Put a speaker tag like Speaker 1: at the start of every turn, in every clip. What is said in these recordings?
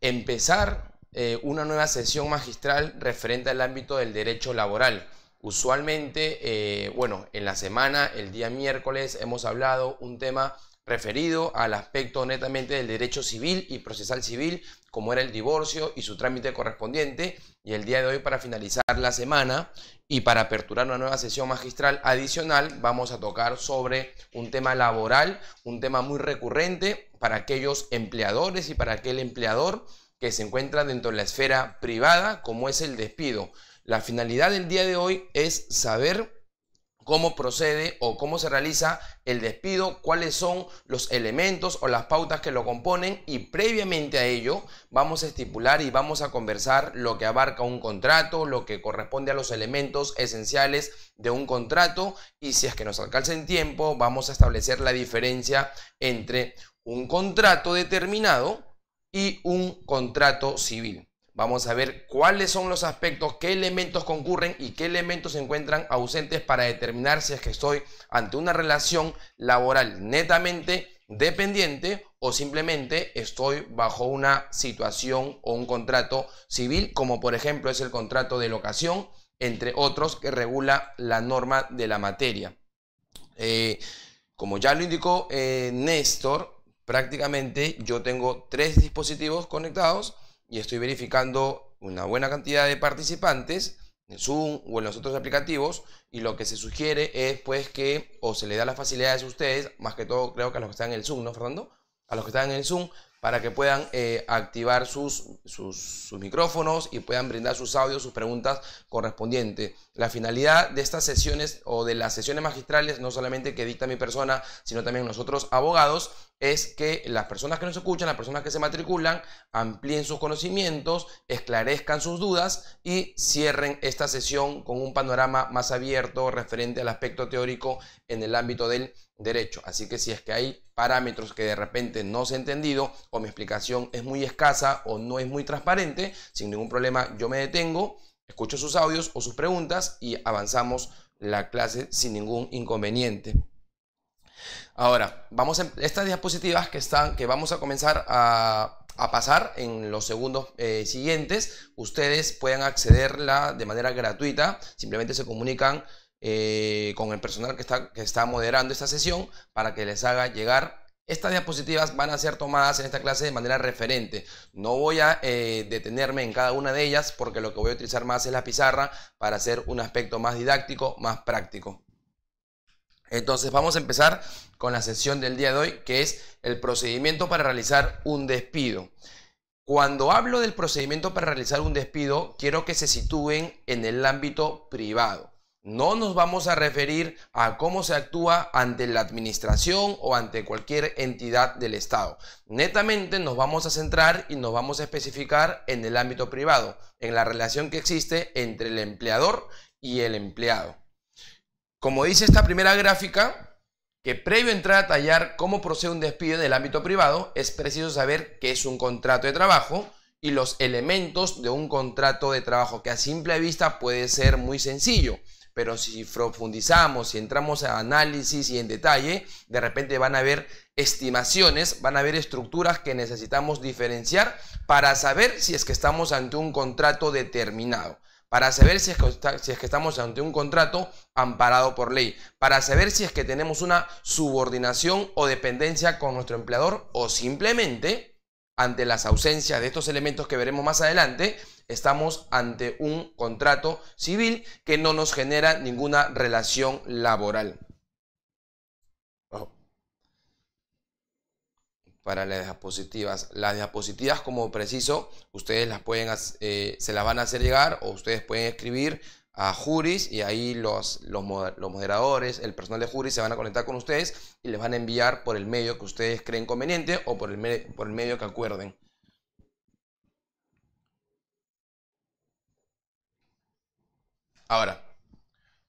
Speaker 1: empezar eh, una nueva sesión magistral referente al ámbito del derecho laboral. Usualmente, eh, bueno, en la semana, el día miércoles, hemos hablado un tema referido al aspecto netamente del derecho civil y procesal civil, como era el divorcio y su trámite correspondiente. Y el día de hoy, para finalizar la semana y para aperturar una nueva sesión magistral adicional, vamos a tocar sobre un tema laboral, un tema muy recurrente para aquellos empleadores y para aquel empleador que se encuentra dentro de la esfera privada, como es el despido. La finalidad del día de hoy es saber cómo procede o cómo se realiza el despido, cuáles son los elementos o las pautas que lo componen y previamente a ello vamos a estipular y vamos a conversar lo que abarca un contrato, lo que corresponde a los elementos esenciales de un contrato y si es que nos alcanza en tiempo vamos a establecer la diferencia entre un contrato determinado y un contrato civil. Vamos a ver cuáles son los aspectos, qué elementos concurren y qué elementos se encuentran ausentes para determinar si es que estoy ante una relación laboral netamente dependiente o simplemente estoy bajo una situación o un contrato civil, como por ejemplo es el contrato de locación, entre otros que regula la norma de la materia. Eh, como ya lo indicó eh, Néstor, prácticamente yo tengo tres dispositivos conectados y estoy verificando una buena cantidad de participantes en Zoom o en los otros aplicativos y lo que se sugiere es pues que o se le da la facilidades a ustedes, más que todo creo que a los que están en el Zoom, ¿no Fernando? A los que están en el Zoom para que puedan eh, activar sus, sus, sus, micrófonos y puedan brindar sus audios, sus preguntas correspondientes. La finalidad de estas sesiones o de las sesiones magistrales, no solamente que dicta mi persona, sino también nosotros abogados, es que las personas que nos escuchan, las personas que se matriculan, amplíen sus conocimientos, esclarezcan sus dudas y cierren esta sesión con un panorama más abierto referente al aspecto teórico en el ámbito del derecho. Así que si es que hay parámetros que de repente no se ha entendido o mi explicación es muy escasa o no es muy transparente, sin ningún problema yo me detengo, escucho sus audios o sus preguntas y avanzamos la clase sin ningún inconveniente. Ahora, vamos a, em, estas diapositivas que, están, que vamos a comenzar a, pasar en los segundos eh, siguientes, ustedes pueden accederla de manera gratuita, simplemente se comunican eh, con el personal que está, que está moderando esta sesión para que les haga llegar estas diapositivas van a ser tomadas en esta clase de manera referente. No voy a eh, detenerme en cada una de ellas porque lo que voy a utilizar más es la pizarra para hacer un aspecto más didáctico, más práctico. Entonces vamos a empezar con la sesión del día de hoy, que es el procedimiento para realizar un despido. Cuando hablo del procedimiento para realizar un despido, quiero que se sitúen en el ámbito privado. No nos vamos a referir a cómo se actúa ante la administración o ante cualquier entidad del Estado. Netamente nos vamos a centrar y nos vamos a especificar en el ámbito privado, en la relación que existe entre el empleador y el empleado. Como dice esta primera gráfica, que previo a entrar a tallar cómo procede un despido en el ámbito privado, es preciso saber qué es un contrato de trabajo y los elementos de un contrato de trabajo, que a simple vista puede ser muy sencillo, pero si profundizamos, si entramos a análisis y en detalle, de repente van a haber estimaciones, van a haber estructuras que necesitamos diferenciar para saber si es que estamos ante un contrato determinado para saber si es, que, estamos ante un contrato amparado por ley, para saber si es que tenemos una subordinación o dependencia con nuestro empleador o simplemente ante las ausencias de estos elementos que veremos más adelante, estamos ante un contrato civil que no nos genera ninguna relación laboral. para las diapositivas. Las diapositivas, como preciso, ustedes las pueden, eh, se las van a hacer llegar o ustedes pueden escribir a Juris y ahí los, los, moderadores, el personal de Juris se van a conectar con ustedes y les van a enviar por el medio que ustedes creen conveniente o por el, por el medio que acuerden. Ahora,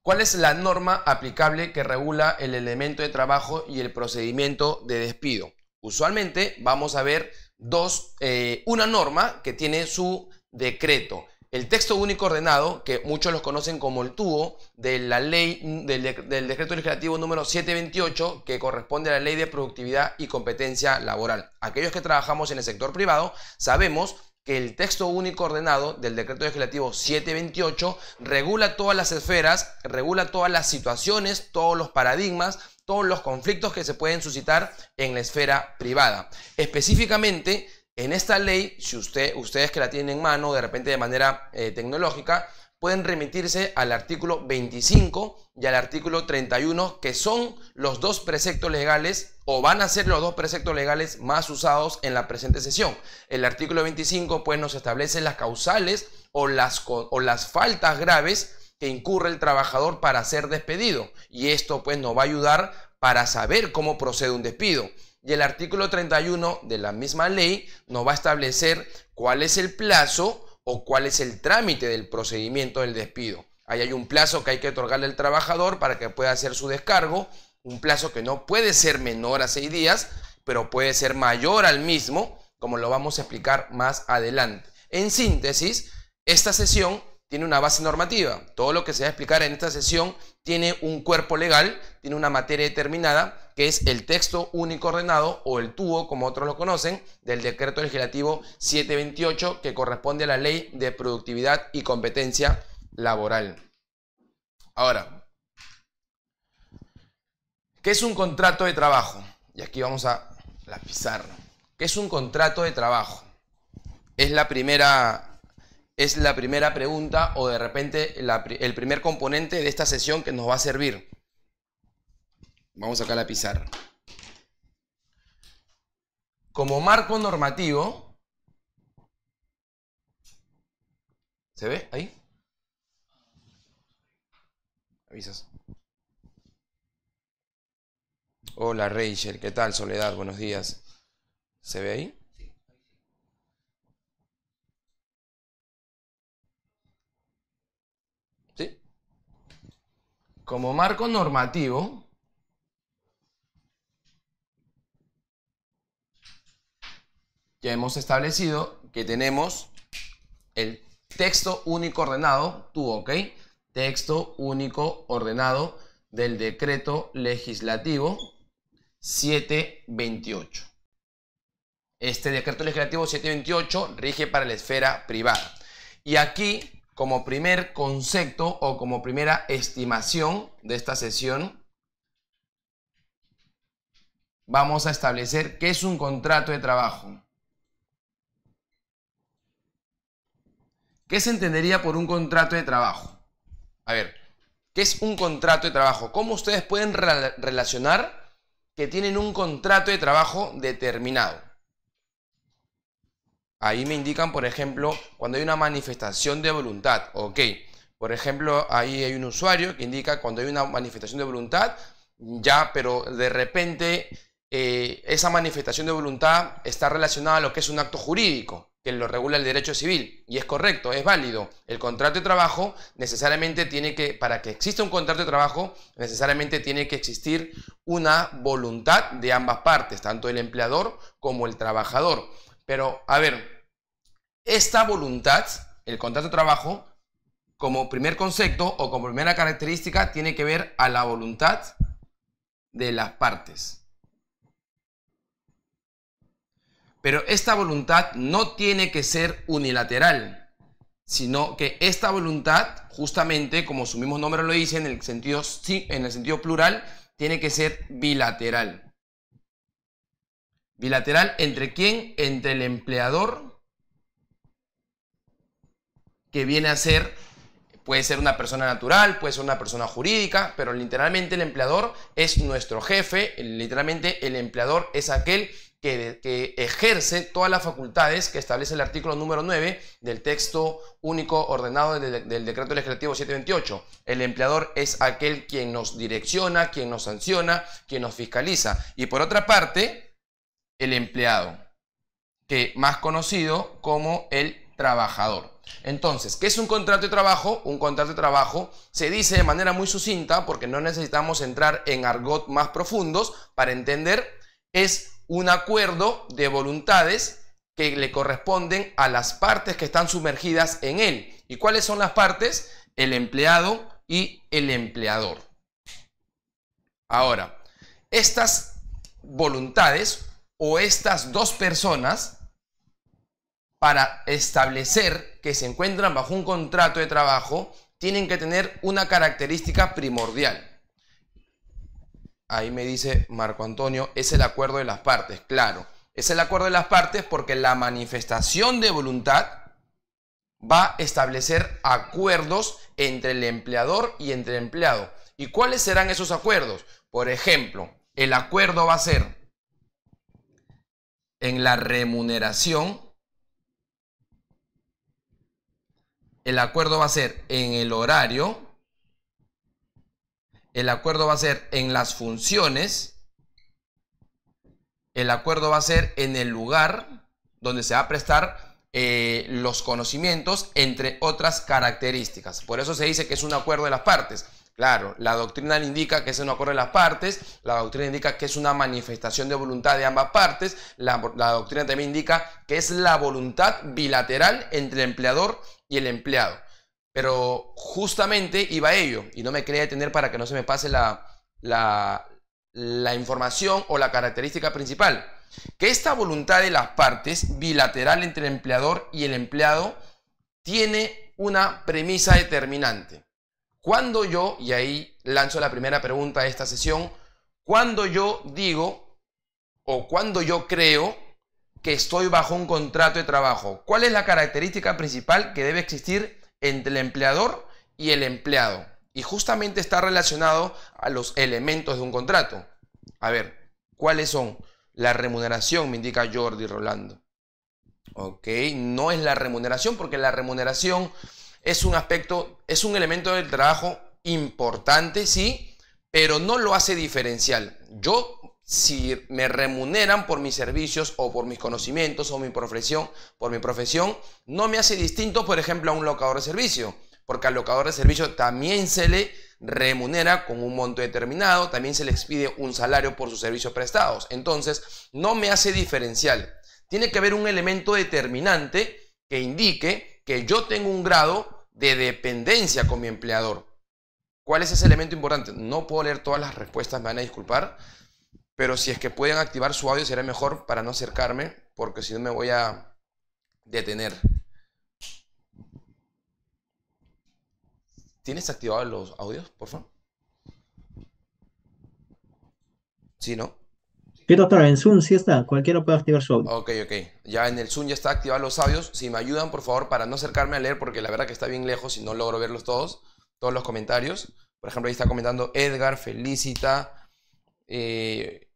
Speaker 1: ¿cuál es la norma aplicable que regula el elemento de trabajo y el procedimiento de despido? Usualmente vamos a ver dos, eh, una norma que tiene su decreto. El texto único ordenado, que muchos los conocen como el tubo, de la ley, del, del, decreto legislativo número 728, que corresponde a la ley de productividad y competencia laboral. Aquellos que trabajamos en el sector privado sabemos que el texto único ordenado del decreto legislativo 728 regula todas las esferas, regula todas las situaciones, todos los paradigmas todos los conflictos que se pueden suscitar en la esfera privada. Específicamente, en esta ley, si usted, ustedes que la tienen en mano, de repente de manera eh, tecnológica, pueden remitirse al artículo 25 y al artículo 31, que son los dos preceptos legales o van a ser los dos preceptos legales más usados en la presente sesión. El artículo 25 pues nos establece las causales o las, o las faltas graves que incurre el trabajador para ser despedido. Y esto pues nos va a ayudar para saber cómo procede un despido. Y el artículo 31 de la misma ley nos va a establecer cuál es el plazo o cuál es el trámite del procedimiento del despido. Ahí hay un plazo que hay que otorgarle al trabajador para que pueda hacer su descargo, un plazo que no puede ser menor a seis días, pero puede ser mayor al mismo, como lo vamos a explicar más adelante. En síntesis, esta sesión tiene una base normativa. Todo lo que se va a explicar en esta sesión tiene un cuerpo legal, tiene una materia determinada, que es el texto único ordenado o el tubo, como otros lo conocen, del decreto legislativo 728 que corresponde a la ley de productividad y competencia laboral. Ahora, ¿qué es un contrato de trabajo? Y aquí vamos a la pizarra. ¿Qué es un contrato de trabajo? Es la primera es la primera pregunta o de repente el primer componente de esta sesión que nos va a servir. Vamos acá a la pizarra. Como marco normativo, ¿se ve ahí? Avisas. Hola Rachel, ¿qué tal? Soledad, buenos días. ¿Se ve ahí? como marco normativo, ya hemos establecido que tenemos el texto único ordenado, tú, ¿ok? Texto único ordenado del decreto legislativo 728. Este decreto legislativo 728 rige para la esfera privada. Y aquí como primer concepto o como primera estimación de esta sesión, vamos a establecer qué es un contrato de trabajo. ¿Qué se entendería por un contrato de trabajo? A ver, ¿qué es un contrato de trabajo? ¿Cómo ustedes pueden relacionar que tienen un contrato de trabajo determinado? Ahí me indican, por ejemplo, cuando hay una manifestación de voluntad. Ok. Por ejemplo, ahí hay un usuario que indica cuando hay una manifestación de voluntad, ya, pero de repente eh, esa manifestación de voluntad está relacionada a lo que es un acto jurídico, que lo regula el derecho civil. Y es correcto, es válido. El contrato de trabajo necesariamente tiene que, para que exista un contrato de trabajo, necesariamente tiene que existir una voluntad de ambas partes, tanto el empleador como el trabajador. Pero, a ver, esta voluntad, el contrato de trabajo, como primer concepto o como primera característica, tiene que ver a la voluntad de las partes. Pero esta voluntad no tiene que ser unilateral, sino que esta voluntad, justamente como su mismo nombre lo dice, en el sentido, en el sentido plural, tiene que ser bilateral. Bilateral, ¿entre quién? Entre el empleador, que viene a ser, puede ser una persona natural, puede ser una persona jurídica, pero literalmente el empleador es nuestro jefe, literalmente el empleador es aquel que, ejerce todas las facultades que establece el artículo número 9 del texto único ordenado del, del, decreto legislativo 728. El empleador es aquel quien nos direcciona, quien nos sanciona, quien nos fiscaliza. Y por otra parte, el empleado, que más conocido como el trabajador. Entonces, ¿qué es un contrato de trabajo? Un contrato de trabajo se dice de manera muy sucinta, porque no necesitamos entrar en argot más profundos para entender, es un acuerdo de voluntades que le corresponden a las partes que están sumergidas en él. ¿Y cuáles son las partes? El empleado y el empleador. Ahora, estas voluntades o estas dos personas para establecer que se encuentran bajo un contrato de trabajo tienen que tener una característica primordial. Ahí me dice Marco Antonio, es el acuerdo de las partes, claro. Es el acuerdo de las partes porque la manifestación de voluntad va a establecer acuerdos entre el empleador y entre el empleado. ¿Y cuáles serán esos acuerdos? Por ejemplo, el acuerdo va a ser en la remuneración. El acuerdo va a ser en el horario. El acuerdo va a ser en las funciones. El acuerdo va a ser en el lugar donde se va a prestar eh, los conocimientos, entre otras características. Por eso se dice que es un acuerdo de las partes. Claro, la doctrina indica que se no acuerdo en las partes, la doctrina indica que es una manifestación de voluntad de ambas partes, la, doctrina también indica que es la voluntad bilateral entre el empleador y el empleado. Pero justamente iba a ello, y no me quería detener para que no se me pase la información o la característica principal, que esta voluntad de las partes bilateral entre el empleador y el empleado tiene una premisa determinante. Cuando yo, y ahí lanzo la primera pregunta de esta sesión, cuando yo digo o cuando yo creo que estoy bajo un contrato de trabajo, ¿cuál es la característica principal que debe existir entre el empleador y el empleado? Y justamente está relacionado a los elementos de un contrato. A ver, ¿cuáles son? La remuneración, me indica Jordi Rolando. Ok, no es la remuneración porque la remuneración es un aspecto, es un elemento del trabajo importante, sí, pero no lo hace diferencial. Yo, si me remuneran por mis servicios o por mis conocimientos o mi profesión, por mi profesión, no me hace distinto, por ejemplo, a un locador de servicio, porque al locador de servicio también se le remunera con un monto determinado, también se le expide un salario por sus servicios prestados. Entonces, no me hace diferencial. Tiene que haber un elemento determinante que indique que yo tengo un grado de dependencia con mi empleador. ¿Cuál es ese elemento importante? No puedo leer todas las respuestas, me van a disculpar, pero si es que pueden activar su audio será mejor para no acercarme, porque si no me voy a detener. ¿Tienes activados los audios, por favor? Sí, ¿no?
Speaker 2: Quiero estar en Zoom, sí está. Cualquiera puede activar su audio. Ok,
Speaker 1: ok. Ya en el Zoom ya está activado los audios. Si me ayudan, por favor, para no acercarme a leer, porque la verdad que está bien lejos y no logro verlos todos, todos los comentarios. Por ejemplo, ahí está comentando Edgar, Felicita, eh,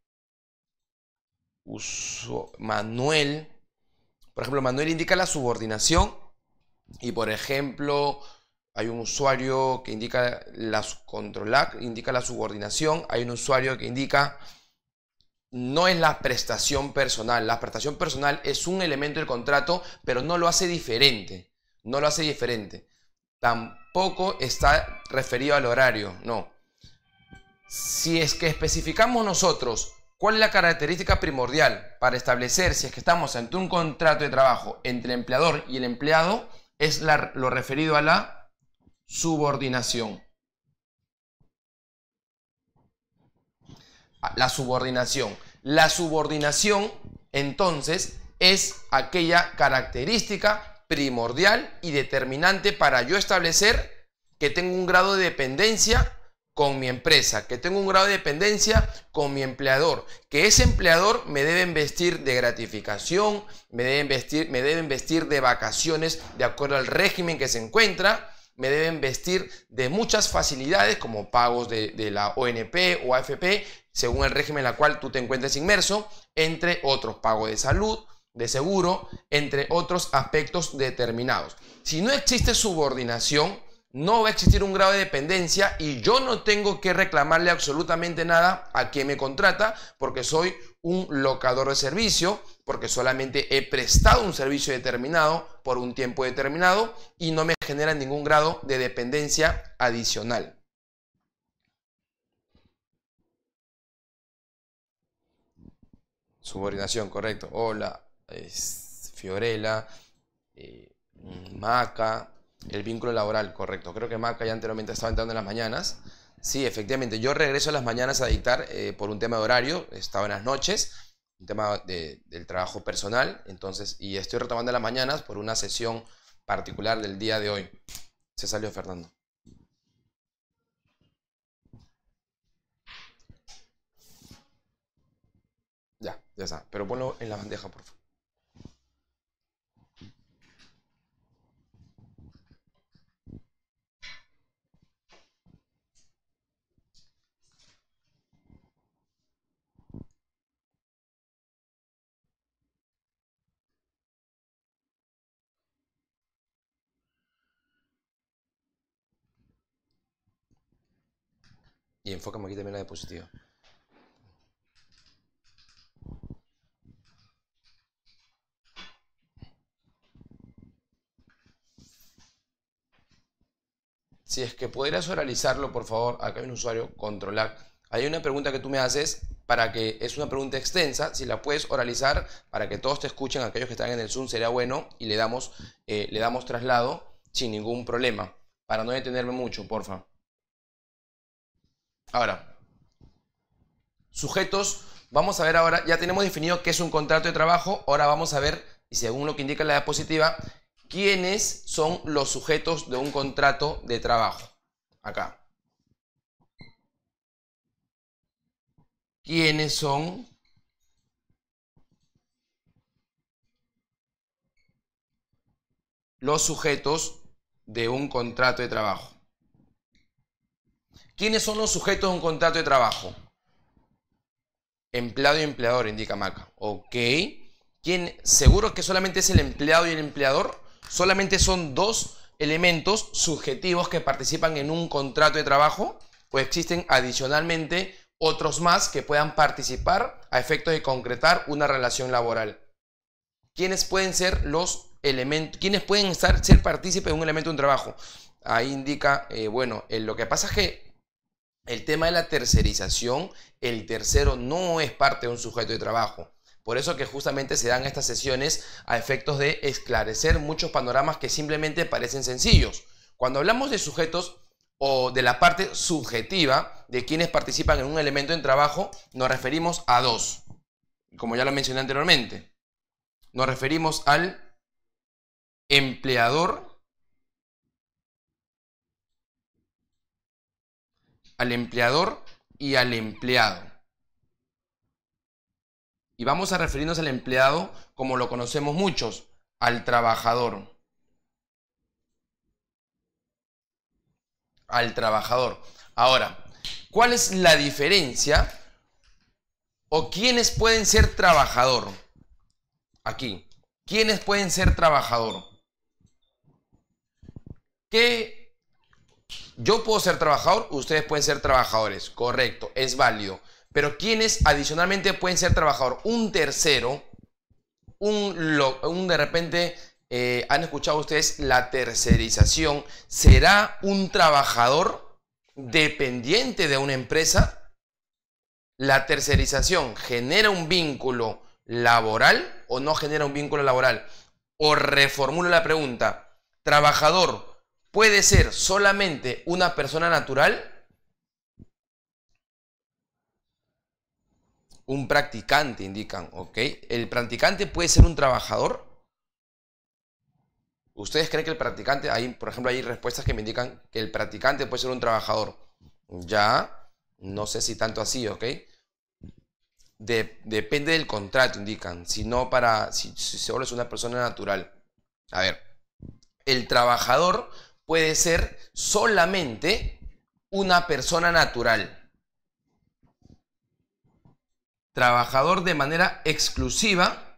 Speaker 1: Manuel. Por ejemplo, Manuel indica la subordinación. Y por ejemplo, hay un usuario que indica las controlac, indica la subordinación. Hay un usuario que indica no es la prestación personal. La prestación personal es un elemento del contrato, pero no lo hace diferente. No lo hace diferente. Tampoco está referido al horario, no. Si es que especificamos nosotros cuál es la característica primordial para establecer si es que estamos ante un contrato de trabajo entre el empleador y el empleado, es lo referido a la subordinación. Ah, la subordinación. La subordinación, entonces, es aquella característica primordial y determinante para yo establecer que tengo un grado de dependencia con mi empresa, que tengo un grado de dependencia con mi empleador, que ese empleador me debe vestir de gratificación, me debe vestir, me deben vestir de vacaciones de acuerdo al régimen que se encuentra, me deben vestir de muchas facilidades como pagos de, la ONP o AFP, según el régimen en el cual tú te encuentres inmerso, entre otros pago de salud, de seguro, entre otros aspectos determinados. Si no existe subordinación, no va a existir un grado de dependencia y yo no tengo que reclamarle absolutamente nada a quien me contrata porque soy un locador de servicio, porque solamente he prestado un servicio determinado por un tiempo determinado y no me genera ningún grado de dependencia adicional. Subordinación, correcto. Hola, es Fiorella, eh, Maca, el vínculo laboral, correcto. Creo que Maca ya anteriormente estaba entrando en las mañanas. Sí, efectivamente. Yo regreso a las mañanas a dictar eh, por un tema de horario. Estaba en las noches, un tema de, del trabajo personal. Entonces, y estoy retomando las mañanas por una sesión particular del día de hoy. Se salió Fernando. Ya, ya está. Pero ponlo en la bandeja, por favor. Y enfócame aquí también la diapositiva. Si es que pudieras oralizarlo, por favor, acá hay un usuario, controlar. Hay una pregunta que tú me haces para que es una pregunta extensa, si la puedes oralizar para que todos te escuchen, aquellos que están en el Zoom sería bueno y le damos, eh, le damos traslado sin ningún problema, para no detenerme mucho, por favor. Ahora, sujetos, vamos a ver ahora, ya tenemos definido qué es un contrato de trabajo, ahora vamos a ver, y según lo que indica la diapositiva, quiénes son los sujetos de un contrato de trabajo. Acá. ¿Quiénes son los sujetos de un contrato de trabajo? ¿Quiénes son los sujetos de un contrato de trabajo? Empleado y empleador, indica marca. Ok. ¿Quién, ¿Seguro que solamente es el empleado y el empleador? Solamente son dos elementos subjetivos que participan en un contrato de trabajo o existen adicionalmente otros más que puedan participar a efectos de concretar una relación laboral. ¿Quiénes pueden ser los elementos, quiénes pueden estar, ser partícipes de un elemento de un trabajo? Ahí indica, eh, bueno, eh, lo que pasa es que el tema de la tercerización, el tercero no es parte de un sujeto de trabajo. Por eso que justamente se dan estas sesiones a efectos de esclarecer muchos panoramas que simplemente parecen sencillos. Cuando hablamos de sujetos o de la parte subjetiva de quienes participan en un elemento en trabajo, nos referimos a dos, como ya lo mencioné anteriormente. Nos referimos al empleador al empleador y al empleado. Y vamos a referirnos al empleado como lo conocemos muchos, al trabajador. Al trabajador. Ahora, ¿cuál es la diferencia o quiénes pueden ser trabajador? Aquí, ¿quiénes pueden ser trabajador? ¿Qué yo puedo ser trabajador, ustedes pueden ser trabajadores, correcto, es válido. Pero ¿quiénes adicionalmente pueden ser trabajador? Un tercero, un, de repente, eh, han escuchado ustedes la tercerización, ¿será un trabajador dependiente de una empresa? ¿La tercerización genera un vínculo laboral o no genera un vínculo laboral? O reformulo la pregunta, ¿trabajador puede ser solamente una persona natural, un practicante, indican, ¿ok? El practicante puede ser un trabajador. ¿Ustedes creen que el practicante, por ejemplo, hay respuestas que me indican que el practicante puede ser un trabajador? Ya, no sé si tanto así, ¿ok? depende del contrato, indican, si no para, si solo es una persona natural. A ver, el trabajador puede ser solamente una persona natural. Trabajador de manera exclusiva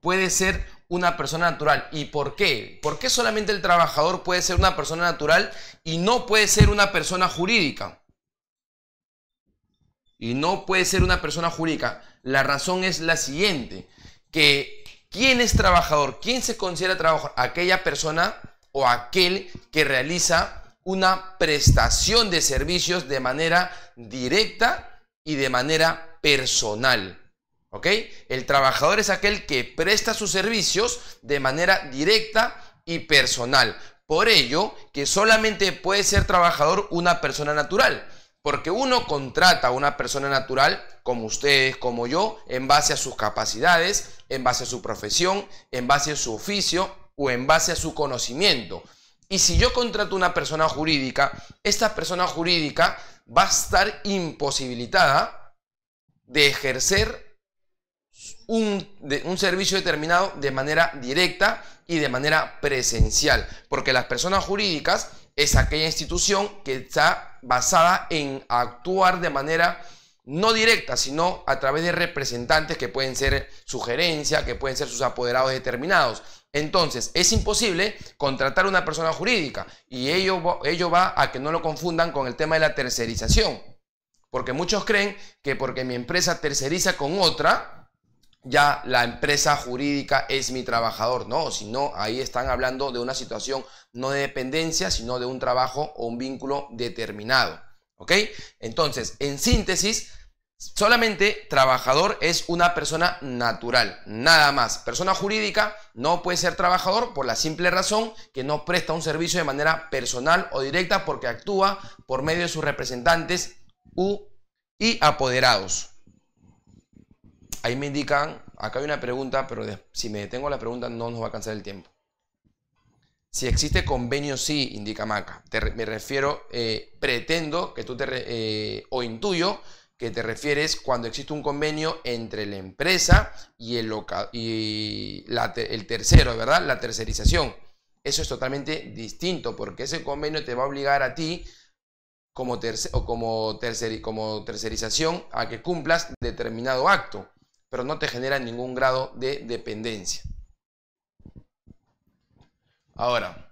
Speaker 1: puede ser una persona natural. ¿Y por qué? ¿Por qué solamente el trabajador puede ser una persona natural y no puede ser una persona jurídica? Y no puede ser una persona jurídica. La razón es la siguiente, que ¿Quién es trabajador? ¿Quién se considera trabajador? Aquella persona o aquel que realiza una prestación de servicios de manera directa y de manera personal. ¿Ok? El trabajador es aquel que presta sus servicios de manera directa y personal. Por ello, que solamente puede ser trabajador una persona natural. Porque uno contrata a una persona natural, como ustedes, como yo, en base a sus capacidades, en base a su profesión, en base a su oficio o en base a su conocimiento. Y si yo contrato una persona jurídica, esta persona jurídica va a estar imposibilitada de ejercer un, un servicio determinado de manera directa y de manera presencial. Porque las personas jurídicas es aquella institución que está basada en actuar de manera no directa, sino a través de representantes que pueden ser su gerencia, que pueden ser sus apoderados determinados. Entonces, es imposible contratar a una persona jurídica y ello, ello va a que no lo confundan con el tema de la tercerización. Porque muchos creen que porque mi empresa terceriza con otra, ya la empresa jurídica es mi trabajador. No, sino ahí están hablando de una situación no de dependencia, sino de un trabajo o un vínculo determinado. ¿Ok? Entonces, en síntesis, solamente trabajador es una persona natural, nada más. Persona jurídica no puede ser trabajador por la simple razón que no presta un servicio de manera personal o directa porque actúa por medio de sus representantes u, y apoderados. Ahí me indican, acá hay una pregunta, pero si me detengo a la pregunta no nos va a cansar el tiempo. Si existe convenio, sí, indica Maca. me refiero, eh, pretendo que tú te, eh, o intuyo que te refieres cuando existe un convenio entre la empresa y el, y el tercero, ¿verdad? La tercerización. Eso es totalmente distinto porque ese convenio te va a obligar a ti como, o como, tercer, como tercerización a que cumplas determinado acto pero no te genera ningún grado de dependencia. Ahora,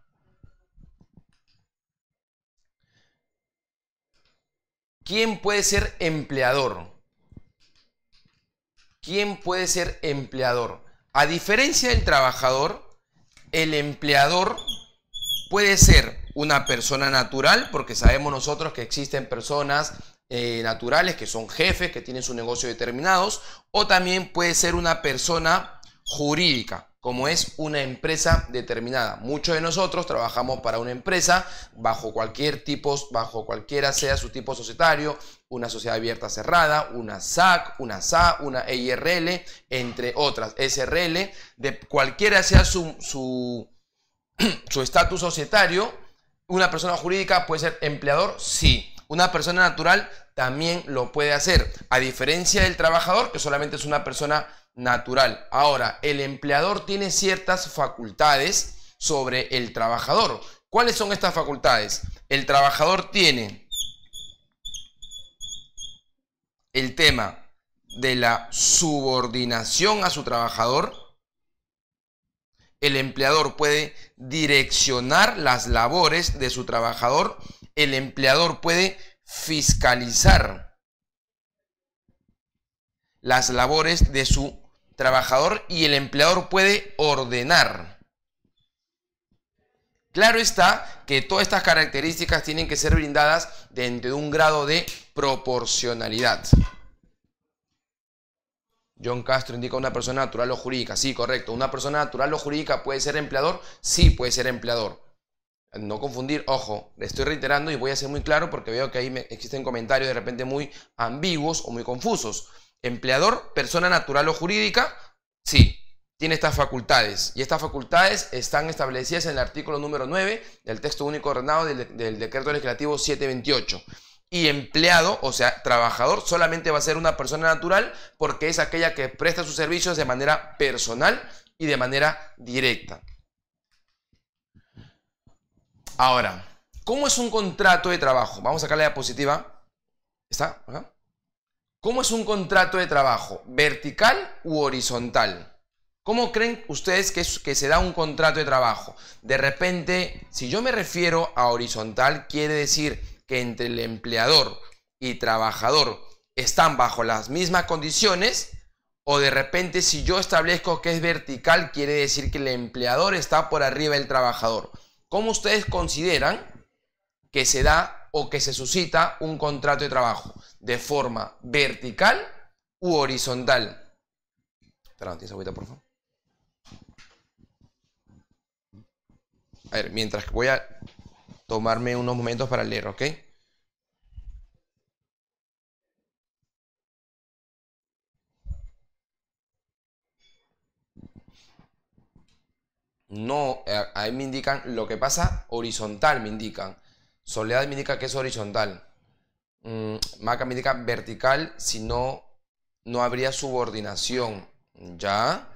Speaker 1: ¿quién puede ser empleador? ¿Quién puede ser empleador? A diferencia del trabajador, el empleador puede ser una persona natural, porque sabemos nosotros que existen personas eh, naturales, que son jefes, que tienen su negocio determinados, o también puede ser una persona jurídica, como es una empresa determinada. Muchos de nosotros trabajamos para una empresa bajo cualquier tipo, bajo cualquiera sea su tipo societario, una sociedad abierta cerrada, una SAC, una SA, una e IRL, entre otras, SRL, de cualquiera sea su su estatus societario, una persona jurídica puede ser empleador, sí una persona natural también lo puede hacer, a diferencia del trabajador que solamente es una persona natural. Ahora, el empleador tiene ciertas facultades sobre el trabajador. ¿Cuáles son estas facultades? El trabajador tiene el tema de la subordinación a su trabajador. El empleador puede direccionar las labores de su trabajador el empleador puede fiscalizar las labores de su trabajador y el empleador puede ordenar. Claro está que todas estas características tienen que ser brindadas dentro de un grado de proporcionalidad. John Castro indica una persona natural o jurídica. Sí, correcto. Una persona natural o jurídica puede ser empleador. Sí, puede ser empleador no confundir, ojo, le estoy reiterando y voy a ser muy claro porque veo que ahí me existen comentarios de repente muy ambiguos o muy confusos. Empleador, persona natural o jurídica, sí, tiene estas facultades. Y estas facultades están establecidas en el artículo número 9 del texto único ordenado del, del decreto legislativo 728 y empleado, o sea, trabajador, solamente va a ser una persona natural porque es aquella que presta sus servicios de manera personal y de manera directa. Ahora, ¿cómo es un contrato de trabajo? Vamos a sacar la diapositiva. ¿Está? ¿Cómo es un contrato de trabajo? ¿Vertical u horizontal? ¿Cómo creen ustedes que, se da un contrato de trabajo? De repente, si yo me refiero a horizontal, quiere decir que entre el empleador y trabajador están bajo las mismas condiciones, o de repente si yo establezco que es vertical, quiere decir que el empleador está por arriba del trabajador. ¿Cómo ustedes consideran que se da o que se suscita un contrato de trabajo? ¿De forma vertical u horizontal? ¿tienes agüita, por favor? A ver, mientras que voy a tomarme unos momentos para leer, ¿ok? No, eh, ahí me indican lo que pasa horizontal, me indican. Soledad me indica que es horizontal. Mm, Maca me indica vertical, si no, no habría subordinación. ¿Ya?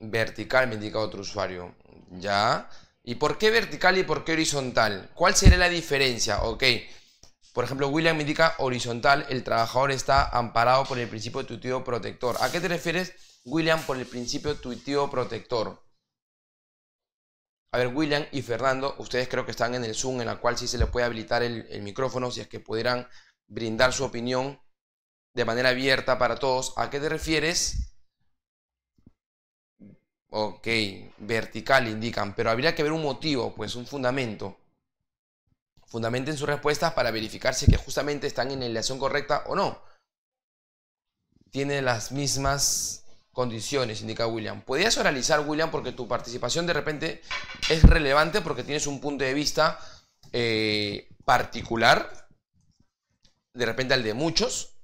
Speaker 1: Vertical me indica otro usuario. ¿Ya? ¿Y por qué vertical y por qué horizontal? ¿Cuál sería la diferencia? Ok. Por ejemplo, William indica horizontal, el trabajador está amparado por el principio intuitivo protector. ¿A qué te refieres, William, por el principio intuitivo protector? A ver, William y Fernando, ustedes creo que están en el Zoom en la cual sí se les puede habilitar el, el micrófono si es que pudieran brindar su opinión de manera abierta para todos. ¿A qué te refieres? Ok, vertical indican, pero habría que ver un motivo, pues un fundamento. Fundamenten sus respuestas para verificar si que justamente están en la elección correcta o no. Tiene las mismas condiciones, indica William. Podrías oralizar, William, porque tu participación de repente es relevante porque tienes un punto de vista eh, particular, de repente al de muchos.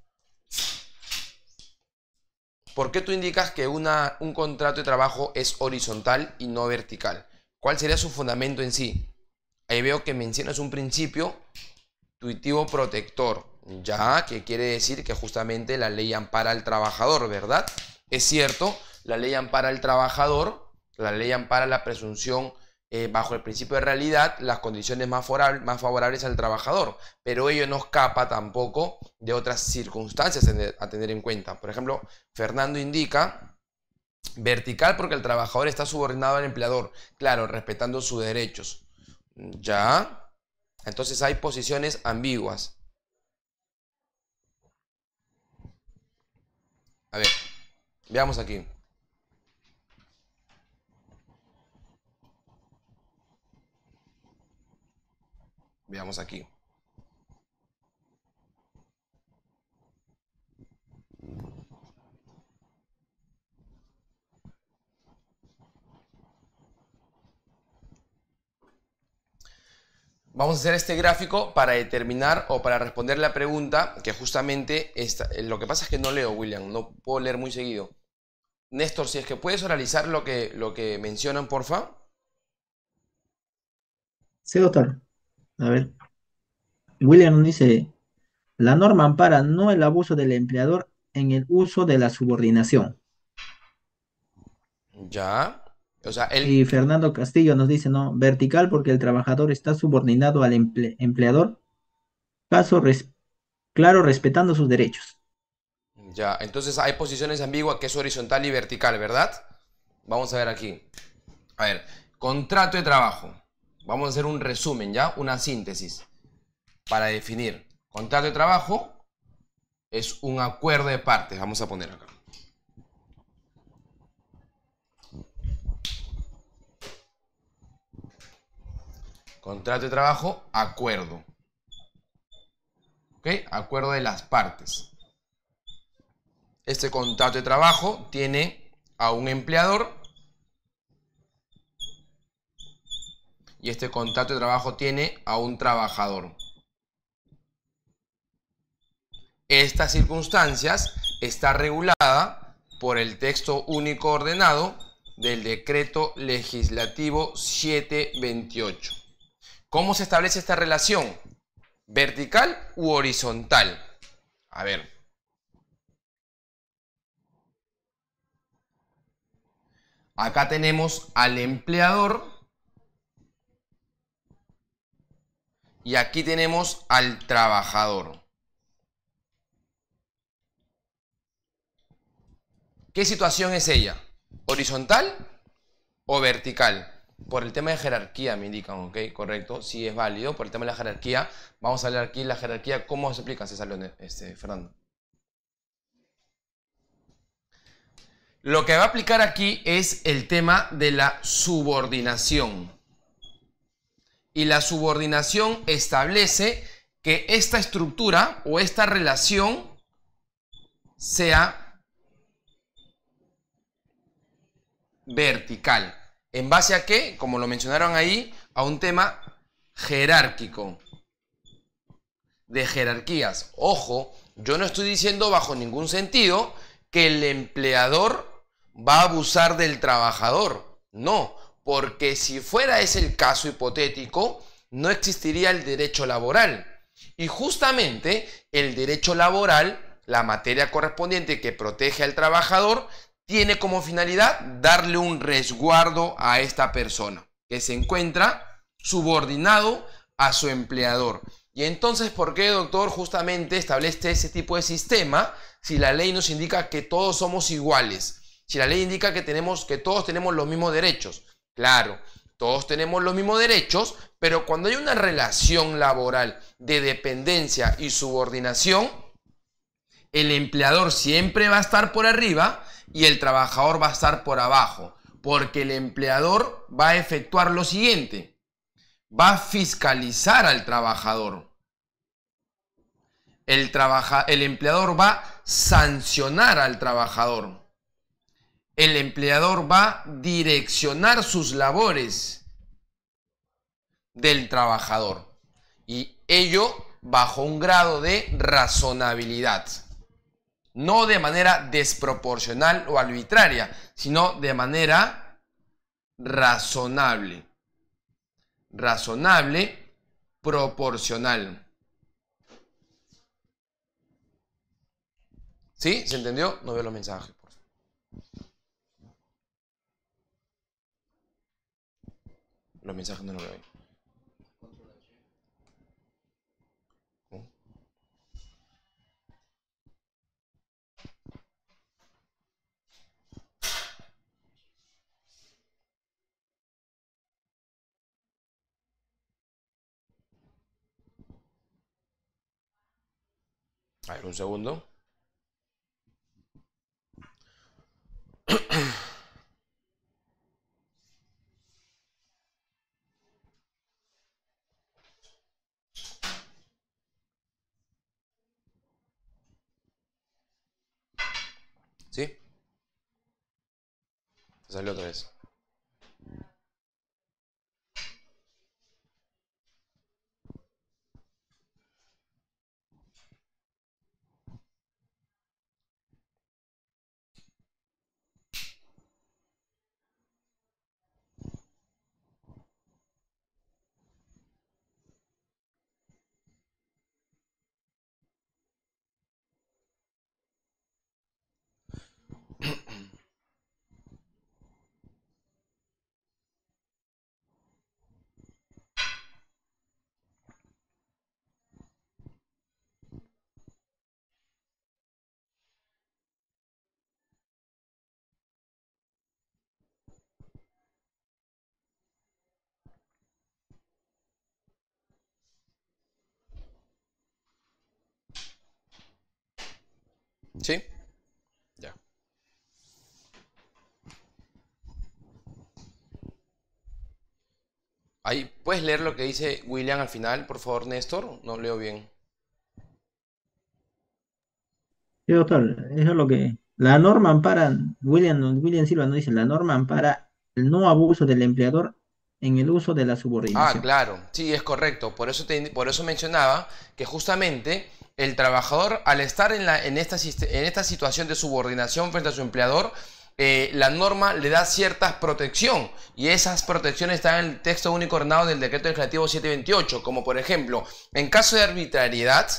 Speaker 1: ¿Por qué tú indicas que una, un contrato de trabajo es horizontal y no vertical? ¿Cuál sería su fundamento en sí? Ahí veo que mencionas un principio intuitivo protector, ya que quiere decir que justamente la ley ampara al trabajador, ¿verdad? Es cierto, la ley ampara al trabajador, la ley ampara la presunción eh, bajo el principio de realidad, las condiciones más, más favorables al trabajador, pero ello no escapa tampoco de otras circunstancias a tener en cuenta. Por ejemplo, Fernando indica vertical porque el trabajador está subordinado al empleador, claro, respetando sus derechos. Ya. Entonces hay posiciones ambiguas. A ver, veamos aquí. Veamos aquí. Vamos a hacer este gráfico para determinar o para responder la pregunta que justamente eh, lo que pasa es que no leo, William, no puedo leer muy seguido. Néstor, si es que puedes oralizar lo que, lo que mencionan, porfa.
Speaker 2: Sí, doctor. A ver. William dice, la norma ampara no el abuso del empleador en el uso de la subordinación. Ya. Y Fernando Castillo nos dice, no, vertical porque el trabajador está subordinado al empleador. Caso claro, respetando sus derechos.
Speaker 1: Ya, entonces hay posiciones ambiguas que es horizontal y vertical, ¿verdad? Vamos a ver aquí. A ver, contrato de trabajo. Vamos a hacer un resumen, ¿ya? Una síntesis para definir. Contrato de trabajo es un acuerdo de partes, vamos a poner acá. Contrato de trabajo, acuerdo. ¿Ok? Acuerdo de las partes. Este contrato de trabajo tiene a un empleador y este contrato de trabajo tiene a un trabajador. Estas circunstancias están reguladas por el texto único ordenado del decreto legislativo 728. ¿Cómo se establece esta relación? ¿Vertical u horizontal? A ver. Acá tenemos al empleador y aquí tenemos al trabajador. ¿Qué situación es ella? ¿Horizontal o vertical? Por el tema de jerarquía me indican, ¿ok? Correcto, sí es válido. Por el tema de la jerarquía, vamos a hablar aquí la jerarquía, ¿cómo se aplica, César sale este, Fernando? Lo que va a aplicar aquí es el tema de la subordinación. Y la subordinación establece que esta estructura o esta relación sea vertical. ¿En base a qué? Como lo mencionaron ahí, a un tema jerárquico, de jerarquías. Ojo, yo no estoy diciendo bajo ningún sentido que el empleador va a abusar del trabajador. No, porque si fuera ese el caso hipotético, no existiría el derecho laboral. Y justamente el derecho laboral, la materia correspondiente que protege al trabajador, tiene como finalidad darle un resguardo a esta persona que se encuentra subordinado a su empleador. Y entonces, ¿por qué, doctor, justamente establece ese tipo de sistema si la ley nos indica que todos somos iguales? Si la ley indica que, tenemos, que todos tenemos los mismos derechos. Claro, todos tenemos los mismos derechos, pero cuando hay una relación laboral de dependencia y subordinación, el empleador siempre va a estar por arriba y el trabajador va a estar por abajo, porque el empleador va a efectuar lo siguiente, va a fiscalizar al trabajador. El, el empleador va a sancionar al trabajador. El empleador va a direccionar sus labores del trabajador. Y ello bajo un grado de razonabilidad no de manera desproporcional o arbitraria, sino de manera razonable. Razonable, proporcional. ¿Sí? ¿Se entendió? No veo los mensajes. Los mensajes no los veo. un segundo. ¿Sí? Salió otra vez. ¿Sí? Ya. Ahí, ¿puedes leer lo que dice William al final, por favor, Néstor? No leo bien.
Speaker 2: Sí, doctor, eso es lo que... La norma ampara, William, William Silva no dice, la norma ampara el no abuso del empleador en el uso de la subordinación. Ah,
Speaker 1: claro, sí, es correcto. Por eso, por eso mencionaba que justamente el trabajador, al estar en, la, en, esta, en esta situación de subordinación frente a su empleador, eh, la norma le da cierta protección y esas protecciones están en el texto único ordenado del decreto legislativo 728, como por ejemplo, en caso de arbitrariedad,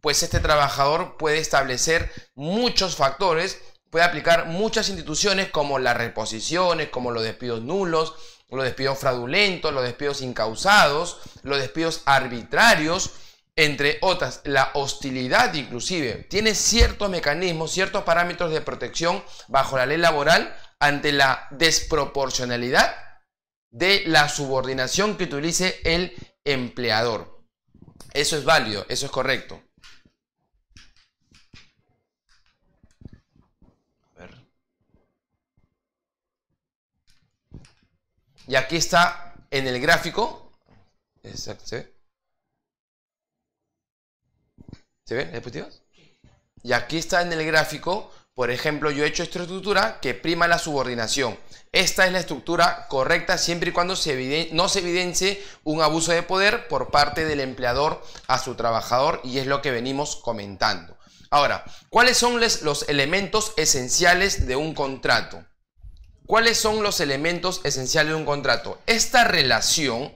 Speaker 1: pues este trabajador puede establecer muchos factores, puede aplicar muchas instituciones como las reposiciones, como los despidos nulos, los despidos fraudulentos, los despidos incausados, los despidos arbitrarios, entre otras, la hostilidad inclusive, tiene ciertos mecanismos, ciertos parámetros de protección bajo la ley laboral ante la desproporcionalidad de la subordinación que utilice el empleador. Eso es válido, eso es correcto. Y aquí está en el gráfico. ¿se ve? ¿Se Y aquí está en el gráfico, por ejemplo, yo he hecho esta estructura que prima la subordinación. Esta es la estructura correcta siempre y cuando no se evidencie un abuso de poder por parte del empleador a su trabajador y es lo que venimos comentando. Ahora, ¿cuáles son los elementos esenciales de un contrato? ¿Cuáles son los elementos esenciales de un contrato? Esta relación,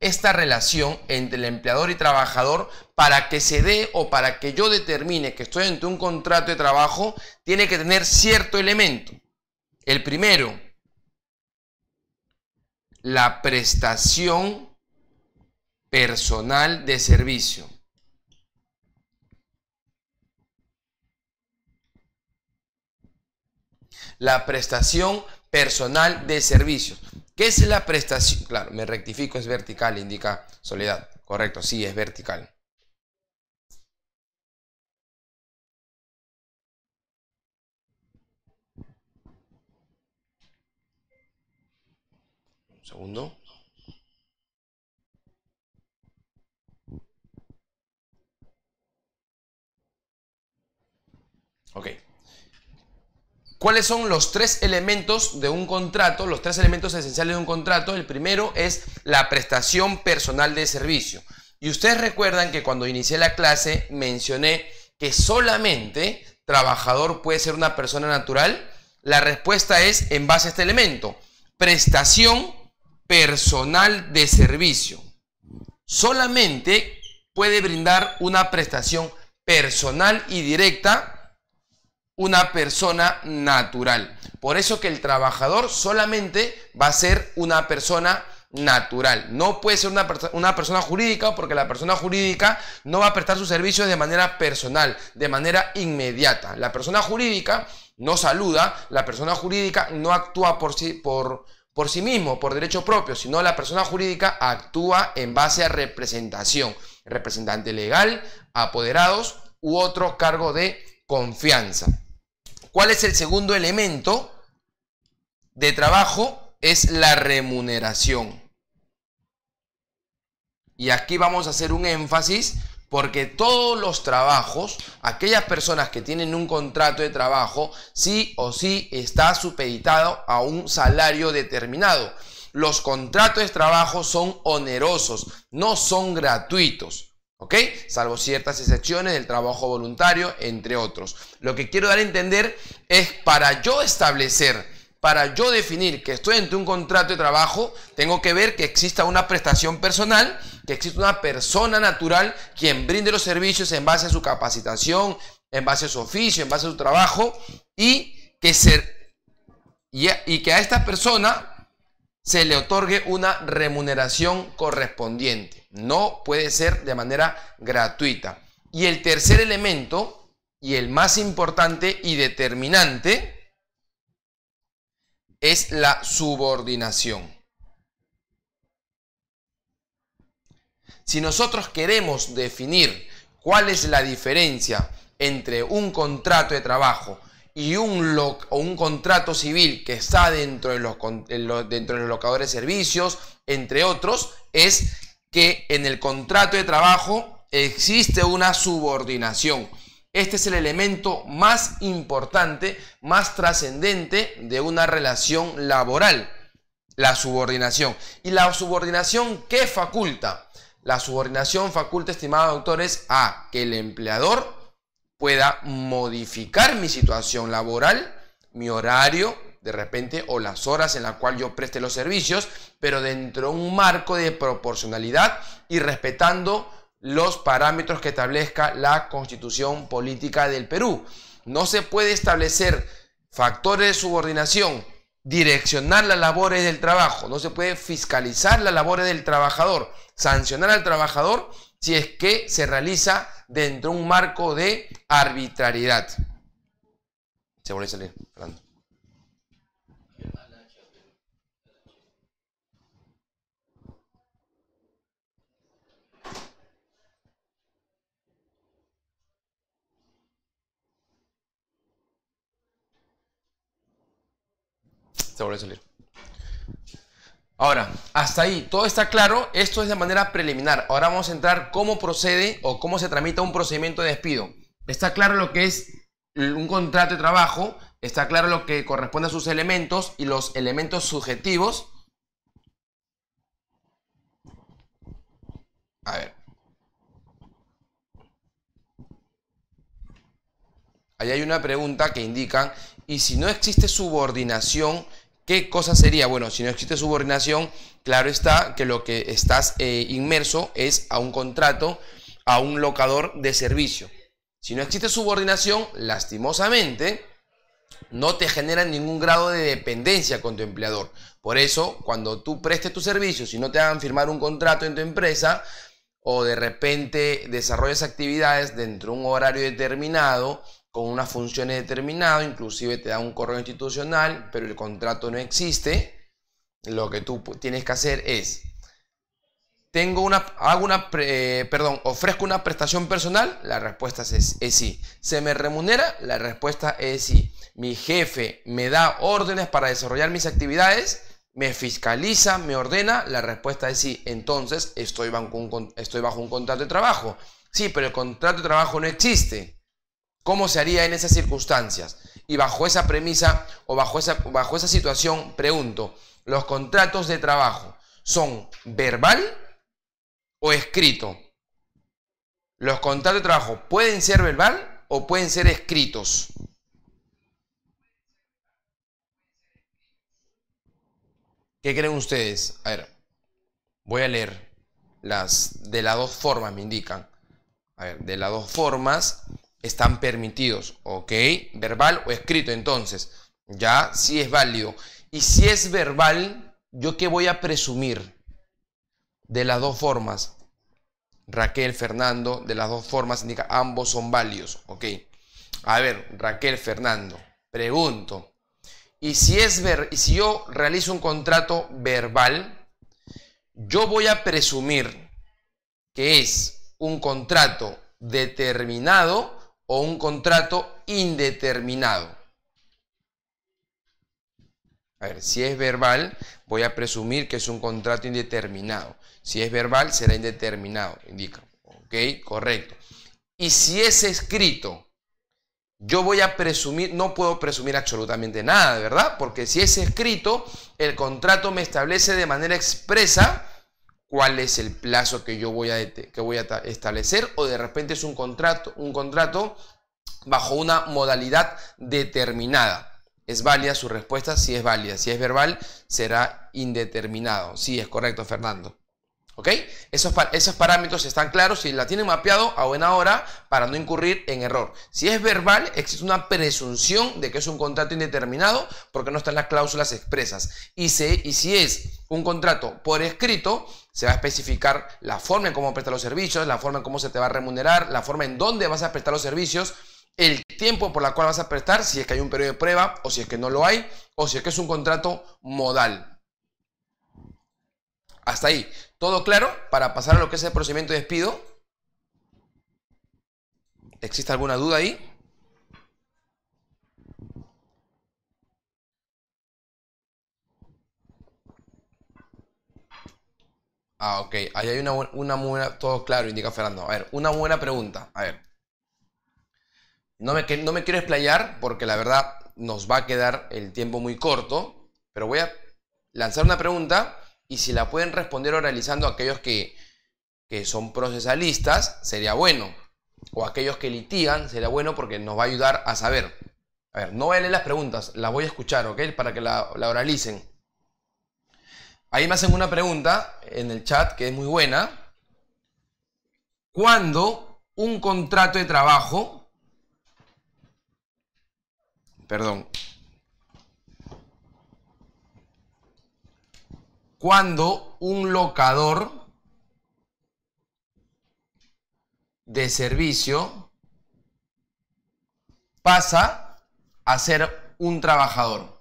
Speaker 1: esta relación entre el empleador y trabajador, para que se dé o para que yo determine que estoy ante un contrato de trabajo, tiene que tener cierto elemento. El primero, la prestación personal de servicio. la prestación personal de servicios. ¿Qué es la prestación? Claro, me rectifico, es vertical, indica Soledad. Correcto, sí, es vertical. Un segundo. Ok. ¿Cuáles son los tres elementos de un contrato? Los tres elementos esenciales de un contrato. El primero es la prestación personal de servicio. Y ustedes recuerdan que cuando inicié la clase mencioné que solamente trabajador puede ser una persona natural. La respuesta es en base a este elemento. Prestación personal de servicio. Solamente puede brindar una prestación personal y directa una persona natural. Por eso que el trabajador solamente va a ser una persona natural. No puede ser una, una, persona jurídica porque la persona jurídica no va a prestar sus servicios de manera personal, de manera inmediata. La persona jurídica no saluda, la persona jurídica no actúa por sí, por sí mismo, por derecho propio, sino la persona jurídica actúa en base a representación, representante legal, apoderados u otro cargo de confianza. ¿Cuál es el segundo elemento de trabajo? Es la remuneración. Y aquí vamos a hacer un énfasis porque todos los trabajos, aquellas personas que tienen un contrato de trabajo, sí o sí está supeditado a un salario determinado. Los contratos de trabajo son onerosos, no son gratuitos. ¿Ok? Salvo ciertas excepciones del trabajo voluntario, entre otros. Lo que quiero dar a entender es para yo establecer, para yo definir que estoy ante un contrato de trabajo, tengo que ver que exista una prestación personal, que exista una persona natural quien brinde los servicios en base a su capacitación, en base a su oficio, en base a su trabajo, y que, ser. y que a esta persona se le otorgue una remuneración correspondiente. No puede ser de manera gratuita. Y el tercer elemento, y el más importante y determinante, es la subordinación. Si nosotros queremos definir cuál es la diferencia entre un contrato de trabajo y un un contrato civil que está dentro de los, dentro de los locadores de servicios, entre otros, es que en el contrato de trabajo existe una subordinación. Este es el elemento más importante, más trascendente de una relación laboral, la subordinación. ¿Y la subordinación qué faculta? La subordinación faculta, estimados doctores, a que el empleador pueda modificar mi situación laboral, mi horario, de repente, o las horas en las cuales yo preste los servicios, pero dentro de un marco de proporcionalidad y respetando los parámetros que establezca la constitución política del Perú. No se puede establecer factores de subordinación, direccionar las labores del trabajo, no se puede fiscalizar las labores del trabajador, sancionar al trabajador si es que se realiza dentro de un marco de arbitrariedad. Se vuelve a salir, Se vuelve a salir. Ahora, hasta ahí, todo está claro, esto es de manera preliminar. Ahora vamos a entrar cómo procede o cómo se tramita un procedimiento de despido. Está claro lo que es un contrato de trabajo, está claro lo que corresponde a sus elementos y los elementos subjetivos. A ver. Ahí hay una pregunta que indica, ¿y si no existe subordinación ¿Qué cosa sería? Bueno, si no existe subordinación, claro está que lo que estás eh, inmerso es a un contrato, a un locador de servicio. Si no existe subordinación, lastimosamente, no te genera ningún grado de dependencia con tu empleador. Por eso, cuando tú prestes tu servicio, si no te hagan firmar un contrato en tu empresa, o de repente desarrollas actividades dentro de un horario determinado, con unas funciones determinadas, inclusive te da un correo institucional, pero el contrato no existe, lo que tú tienes que hacer es, tengo una, hago una, eh, perdón, ofrezco una prestación personal, la respuesta es, sí. ¿Se me remunera? La respuesta es sí. Mi jefe me da órdenes para desarrollar mis actividades, me fiscaliza, me ordena, la respuesta es sí. Entonces estoy bajo un contrato de trabajo. Sí, pero el contrato de trabajo no existe. ¿Cómo se haría en esas circunstancias? Y bajo esa premisa o bajo esa, bajo esa situación, pregunto, ¿los contratos de trabajo son verbal o escrito? ¿Los contratos de trabajo pueden ser verbal o pueden ser escritos? ¿Qué creen ustedes? A ver, voy a leer las de las dos formas, me indican. A ver, de las dos formas, están permitidos, ¿ok? Verbal o escrito, entonces, ya si es válido. Y si es verbal, ¿yo qué voy a presumir? De las dos formas. Raquel, Fernando, de las dos formas indica ambos son válidos, ¿ok? A ver, Raquel, Fernando, pregunto. Y si, es ver, y si yo realizo un contrato verbal, yo voy a presumir que es un contrato determinado o un contrato indeterminado. A ver, si es verbal, voy a presumir que es un contrato indeterminado. Si es verbal, será indeterminado, indica. ¿Ok? Correcto. Y si es escrito, yo voy a presumir, no puedo presumir absolutamente nada, ¿verdad? Porque si es escrito, el contrato me establece de manera expresa cuál es el plazo que yo voy a, que voy a establecer o de repente es un contrato, un contrato bajo una modalidad determinada. ¿Es válida su respuesta? Si es válida. Si es verbal, será indeterminado. Sí, es correcto, Fernando. ¿Ok? Esos, esos parámetros están claros. Si la tienen mapeado a buena hora para no incurrir en error. Si es verbal, existe una presunción de que es un contrato indeterminado porque no están las cláusulas expresas. Y, y si es un contrato por escrito, se va a especificar la forma en cómo prestar los servicios, la forma en cómo se te va a remunerar, la forma en dónde vas a prestar los servicios, el tiempo por la cual vas a prestar, si es que hay un periodo de prueba o si es que no lo hay, o si es que es un contrato modal. Hasta ahí. ¿Todo claro? Para pasar a lo que es el procedimiento de despido. ¿Existe alguna duda ahí? Ah, ok. Ahí hay una, buena. Todo claro, indica Fernando. A ver, una buena pregunta. A ver. No me, no me quiero explayar porque la verdad nos va a quedar el tiempo muy corto. Pero voy a lanzar una pregunta y si la pueden responder oralizando aquellos que, son procesalistas, sería bueno. O aquellos que litigan, sería bueno porque nos va a ayudar a saber. A ver, no voy las preguntas, las voy a escuchar, ¿ok? Para que la, la oralicen. Ahí me hacen una pregunta en el chat que es muy buena. ¿Cuándo un contrato de trabajo, perdón, cuando un locador de servicio pasa a ser un trabajador?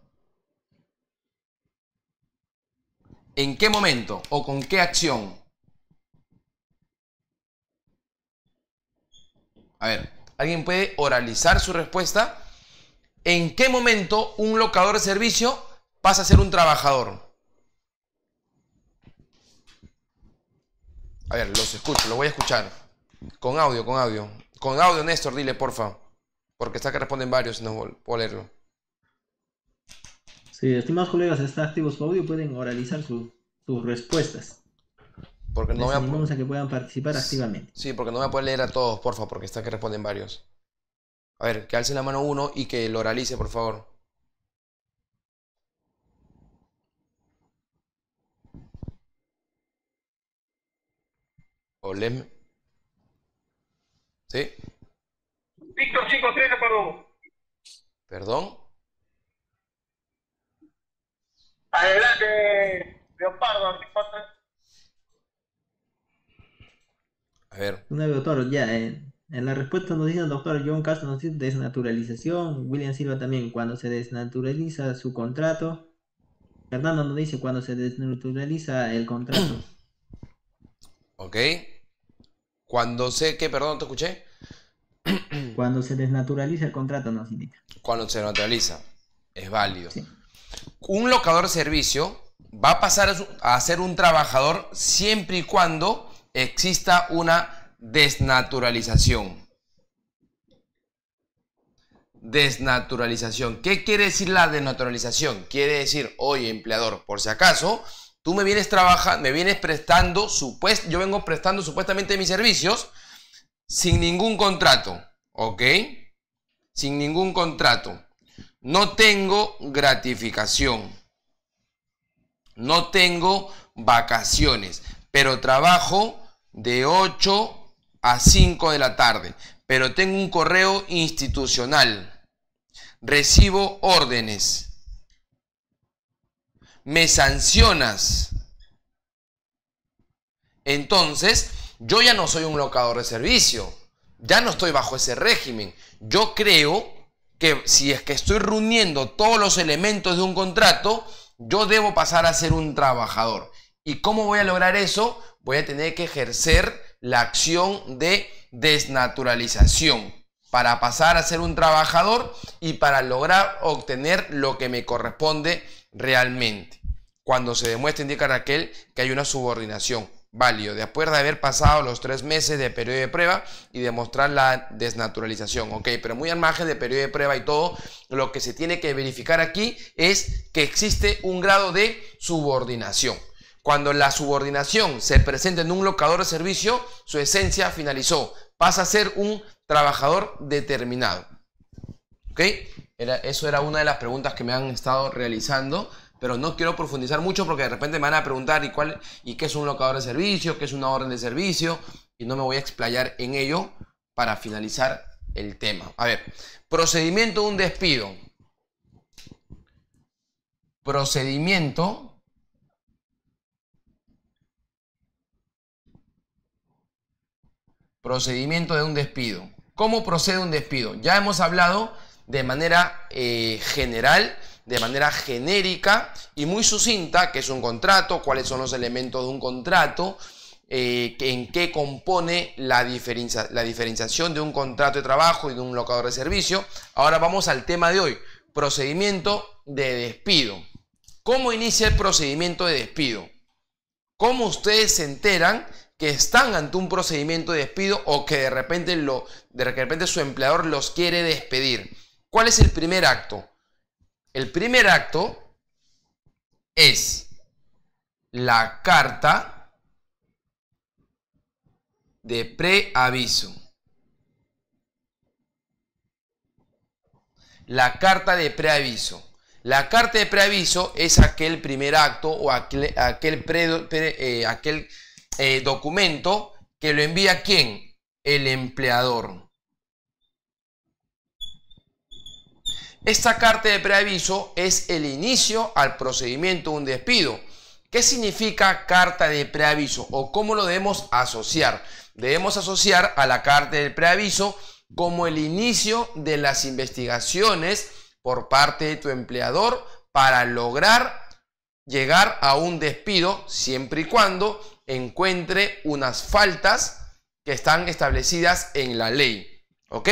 Speaker 1: ¿En qué momento o con qué acción? A ver, ¿alguien puede oralizar su respuesta? ¿En qué momento un locador de servicio pasa a ser un trabajador? A ver, los escucho, los voy a escuchar. Con audio, con audio. Con audio, Néstor, dile, porfa. Porque está que responden varios, no puedo leerlo.
Speaker 2: Sí, estimados colegas, está activo su audio, pueden oralizar sus respuestas.
Speaker 1: Porque no Les voy
Speaker 2: a... a que puedan participar activamente.
Speaker 1: Sí, porque no voy a poder leer a todos, porfa, porque está que responden varios. A ver, que alce la mano uno y que lo oralice, por favor. Olem. ¿Sí?
Speaker 2: Víctor 5 ¿Perdón? Adelante, Leopardo, A ver. Un doctor, ya. Eh. En la respuesta nos dice el doctor John Castro, nos dice desnaturalización. William Silva también, cuando se desnaturaliza su contrato. Fernando nos dice cuando se desnaturaliza el
Speaker 1: contrato. ok. Cuando sé que, perdón, te escuché.
Speaker 2: cuando se desnaturaliza el contrato, nos indica.
Speaker 1: Cuando se naturaliza, es válido. Sí un locador de servicio va a pasar a ser un trabajador siempre y cuando exista una desnaturalización. Desnaturalización. ¿Qué quiere decir la desnaturalización? Quiere decir, oye empleador, por si acaso, tú me vienes trabajando, me vienes prestando, yo vengo prestando supuestamente mis servicios sin ningún contrato, ¿ok? Sin ningún contrato. No tengo gratificación. No tengo vacaciones, pero trabajo de 8 a 5 de la tarde, pero tengo un correo institucional. Recibo órdenes. Me sancionas. Entonces, yo ya no soy un locador de servicio. Ya no estoy bajo ese régimen. Yo creo que si es que estoy reuniendo todos los elementos de un contrato, yo debo pasar a ser un trabajador. ¿Y cómo voy a lograr eso? Voy a tener que ejercer la acción de desnaturalización para pasar a ser un trabajador y para lograr obtener lo que me corresponde realmente. Cuando se demuestra, indica Raquel, que hay una subordinación válido, después de haber pasado los tres meses de periodo de prueba y demostrar la desnaturalización. Ok, pero muy al margen de periodo de prueba y todo, lo que se tiene que verificar aquí es que existe un grado de subordinación. Cuando la subordinación se presenta en un locador de servicio, su esencia finalizó, pasa a ser un trabajador determinado. ¿Ok? eso era una de las preguntas que me han estado realizando pero no quiero profundizar mucho porque de repente me van a preguntar y cuál y qué es un locador de servicio, qué es una orden de servicio y no me voy a explayar en ello para finalizar el tema. A ver, procedimiento de un despido. Procedimiento procedimiento de un despido. ¿Cómo procede un despido? Ya hemos hablado de manera eh, general de manera genérica y muy sucinta, qué es un contrato, cuáles son los elementos de un contrato, eh, en qué compone la, diferencia, la diferenciación de un contrato de trabajo y de un locador de servicio. Ahora vamos al tema de hoy, procedimiento de despido. ¿Cómo inicia el procedimiento de despido? ¿Cómo ustedes se enteran que están ante un procedimiento de despido o que de repente, lo, de repente su empleador los quiere despedir? ¿Cuál es el primer acto? El primer acto es la carta de preaviso. La carta de preaviso. La carta de preaviso es aquel primer acto o aquel, aquel, eh, eh, documento que lo envía quién? El empleador. Esta carta de preaviso es el inicio al procedimiento de un despido. ¿Qué significa carta de preaviso o cómo lo debemos asociar? Debemos asociar a la carta de preaviso como el inicio de las investigaciones por parte de tu empleador para lograr llegar a un despido siempre y cuando encuentre unas faltas que están establecidas en la ley. ¿Ok?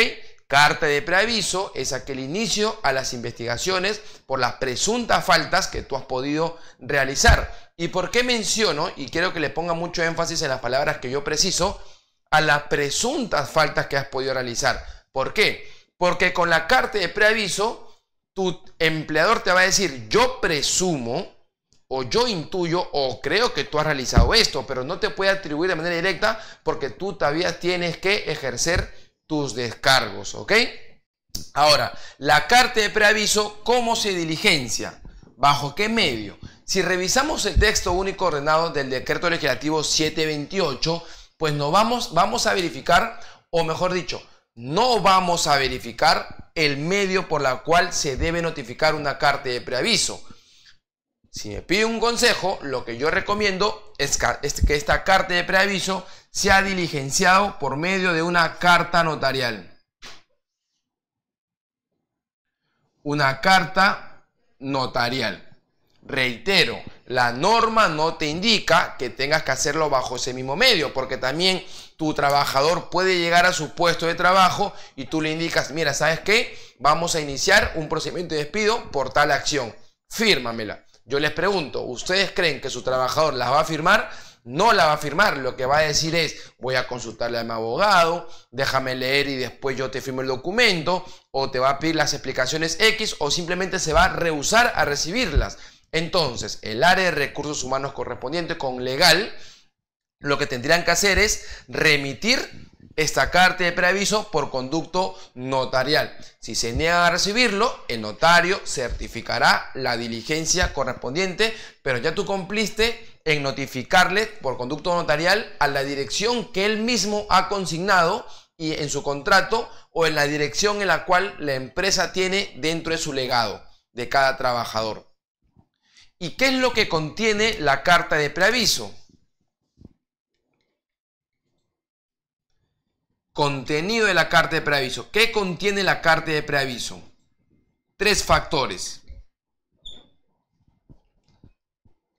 Speaker 1: Carta de preaviso es aquel inicio a las investigaciones por las presuntas faltas que tú has podido realizar. ¿Y por qué menciono, y quiero que le ponga mucho énfasis en las palabras que yo preciso, a las presuntas faltas que has podido realizar? ¿Por qué? Porque con la carta de preaviso, tu empleador te va a decir, yo presumo o yo intuyo o creo que tú has realizado esto, pero no te puede atribuir de manera directa porque tú todavía tienes que ejercer tus descargos, ¿ok? Ahora, la carta de preaviso, ¿cómo se diligencia? ¿Bajo qué medio? Si revisamos el texto único ordenado del decreto legislativo 728, pues no vamos, vamos a verificar, o mejor dicho, no vamos a verificar el medio por la cual se debe notificar una carta de preaviso. Si me pide un consejo, lo que yo recomiendo es que esta carta de preaviso sea diligenciado por medio de una carta notarial. Una carta notarial. Reitero, la norma no te indica que tengas que hacerlo bajo ese mismo medio, porque también tu trabajador puede llegar a su puesto de trabajo y tú le indicas, mira, ¿sabes qué? Vamos a iniciar un procedimiento de despido por tal acción. Fírmamela yo les pregunto, ¿ustedes creen que su trabajador las va a firmar? no la va a firmar, lo que va a decir es, voy a consultarle a mi abogado, déjame leer y después yo te firmo el documento, o te va a pedir las explicaciones X, o simplemente se va a rehusar a recibirlas. Entonces, el área de recursos humanos correspondiente con legal, lo que tendrían que hacer es remitir esta carta de preaviso por conducto notarial. Si se niega a recibirlo, el notario certificará la diligencia correspondiente, pero ya tú cumpliste en notificarle por conducto notarial a la dirección que él mismo ha consignado y en su contrato o en la dirección en la cual la empresa tiene dentro de su legado de cada trabajador. ¿Y qué es lo que contiene la carta de preaviso? Contenido de la carta de preaviso. ¿Qué contiene la carta de preaviso? Tres factores.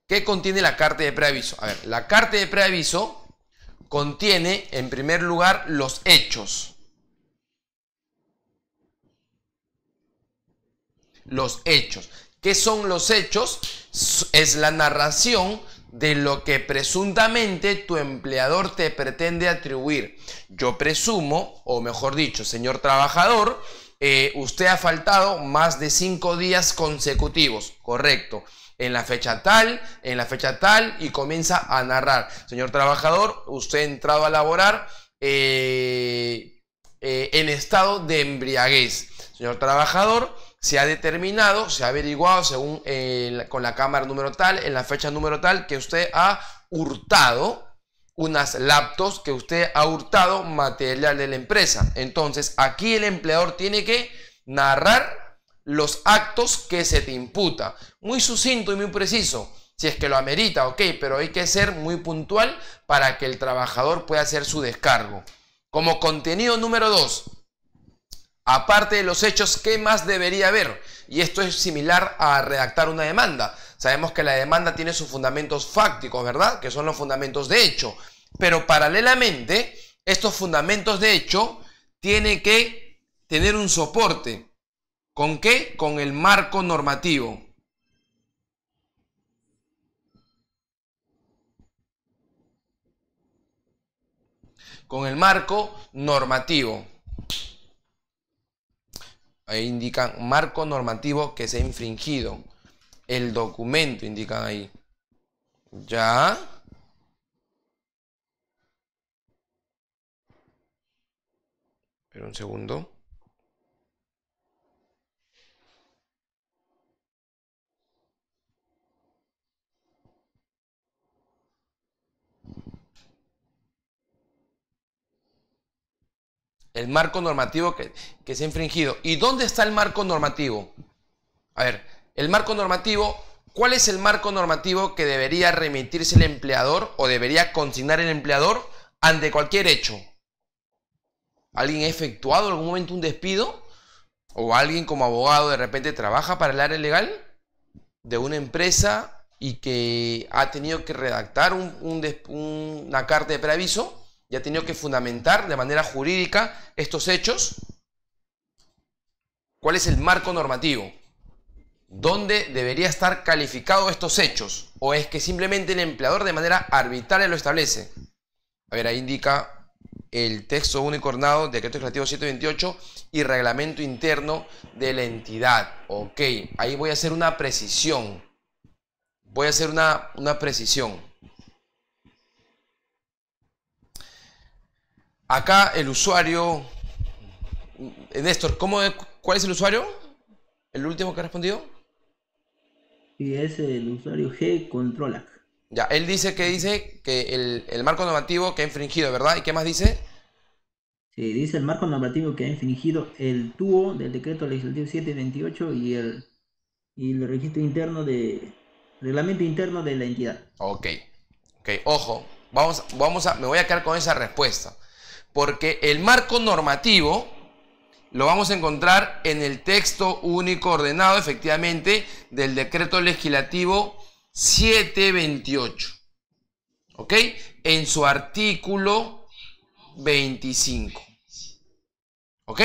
Speaker 1: ¿Qué contiene la carta de preaviso? A ver, la carta de preaviso contiene, en primer lugar, los hechos. Los hechos. ¿Qué son los hechos? Es la narración de lo que presuntamente tu empleador te pretende atribuir. Yo presumo, o mejor dicho, señor trabajador, eh, usted ha faltado más de cinco días consecutivos, correcto. En la fecha tal, en la fecha tal, y comienza a narrar. Señor trabajador, usted ha entrado a laborar eh, eh, en estado de embriaguez. Señor trabajador, se ha determinado, se ha averiguado según eh, con la cámara número tal, en la fecha número tal, que usted ha hurtado unas laptops, que usted ha hurtado material de la empresa. Entonces, aquí el empleador tiene que narrar los actos que se te imputa. Muy sucinto y muy preciso, si es que lo amerita, ok, pero hay que ser muy puntual para que el trabajador pueda hacer su descargo. Como contenido número 2, Aparte de los hechos, ¿qué más debería haber? Y esto es similar a redactar una demanda. Sabemos que la demanda tiene sus fundamentos fácticos, ¿verdad? Que son los fundamentos de hecho. Pero paralelamente, estos fundamentos de hecho tienen que tener un soporte. ¿Con qué? Con el marco normativo. Con el marco normativo. Ahí indican marco normativo que se ha infringido. El documento indican ahí. ¿Ya? Pero un segundo. El marco normativo que, se ha infringido. ¿Y dónde está el marco normativo? A ver, el marco normativo, ¿cuál es el marco normativo que debería remitirse el empleador o debería consignar el empleador ante cualquier hecho? ¿Alguien ha efectuado en algún momento un despido? ¿O alguien como abogado de repente trabaja para el área legal de una empresa y que ha tenido que redactar un, una carta de preaviso? ¿Ya ha tenido que fundamentar de manera jurídica estos hechos. ¿Cuál es el marco normativo? ¿Dónde debería estar calificado estos hechos? ¿O es que simplemente el empleador de manera arbitraria lo establece? A ver, ahí indica el texto único ordenado, decreto legislativo 728 y reglamento interno de la entidad. Ok, ahí voy a hacer una precisión. Voy a hacer una, una precisión. Acá el usuario. Eh, Néstor, ¿cómo, ¿cuál es el usuario? ¿El último que ha respondido?
Speaker 2: Y es el usuario G Controlac.
Speaker 1: Ya, él dice que dice que el, marco normativo que ha infringido, ¿verdad? ¿Y qué más dice?
Speaker 2: Sí, dice el marco normativo que ha infringido el TUO del decreto legislativo 728 y el, y el registro interno de. reglamento interno de la entidad.
Speaker 1: Ok, ok, ojo, vamos, vamos a, me voy a quedar con esa respuesta porque el marco normativo lo vamos a encontrar en el texto único ordenado, efectivamente, del decreto legislativo 728. ¿Ok? En su artículo 25. ¿Ok?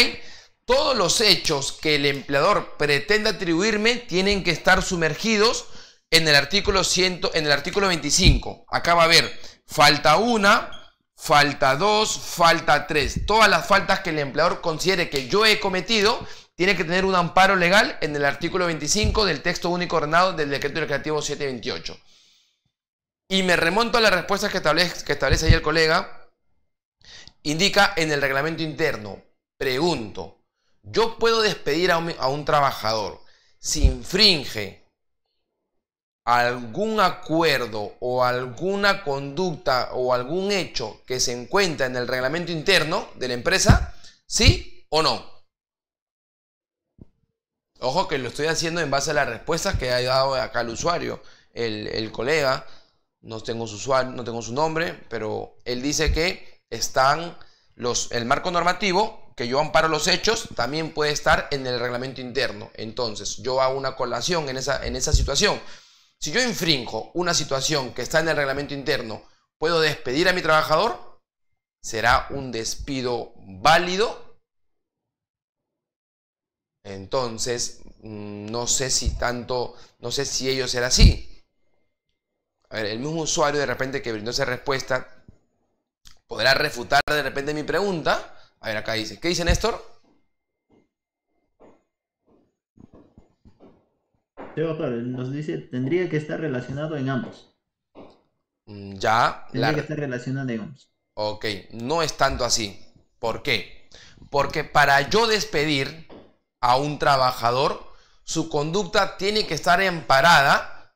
Speaker 1: Todos los hechos que el empleador pretende atribuirme tienen que estar sumergidos en el artículo, 100, en el artículo 25. Acá va a ver, falta una, falta 2, falta 3. Todas las faltas que el empleador considere que yo he cometido, tiene que tener un amparo legal en el artículo 25 del texto único ordenado del decreto legislativo 728. Y me remonto a las respuestas que establece, que establece ahí el colega. Indica en el reglamento interno, pregunto, yo puedo despedir a un, a un trabajador si infringe algún acuerdo o alguna conducta o algún hecho que se encuentra en el reglamento interno de la empresa? ¿Sí o no? Ojo que lo estoy haciendo en base a las respuestas que ha dado acá el usuario, el, colega. No tengo, su usuario, no tengo su nombre, pero él dice que están los, el marco normativo, que yo amparo los hechos, también puede estar en el reglamento interno. Entonces, yo hago una colación en esa, en esa situación. Si yo infrinjo una situación que está en el reglamento interno, ¿puedo despedir a mi trabajador? ¿Será un despido válido? Entonces, mm, no sé si tanto, no sé si ello será así. A ver, el mismo usuario de repente que brindó esa respuesta podrá refutar de repente mi pregunta. A ver, acá dice, ¿qué dice Néstor?
Speaker 2: nos dice, tendría que estar relacionado en ambos.
Speaker 1: Mm, ya. Tendría que estar relacionado en ambos. Ok, no es tanto así. ¿Por qué? Porque para yo despedir a un trabajador, su conducta tiene que estar amparada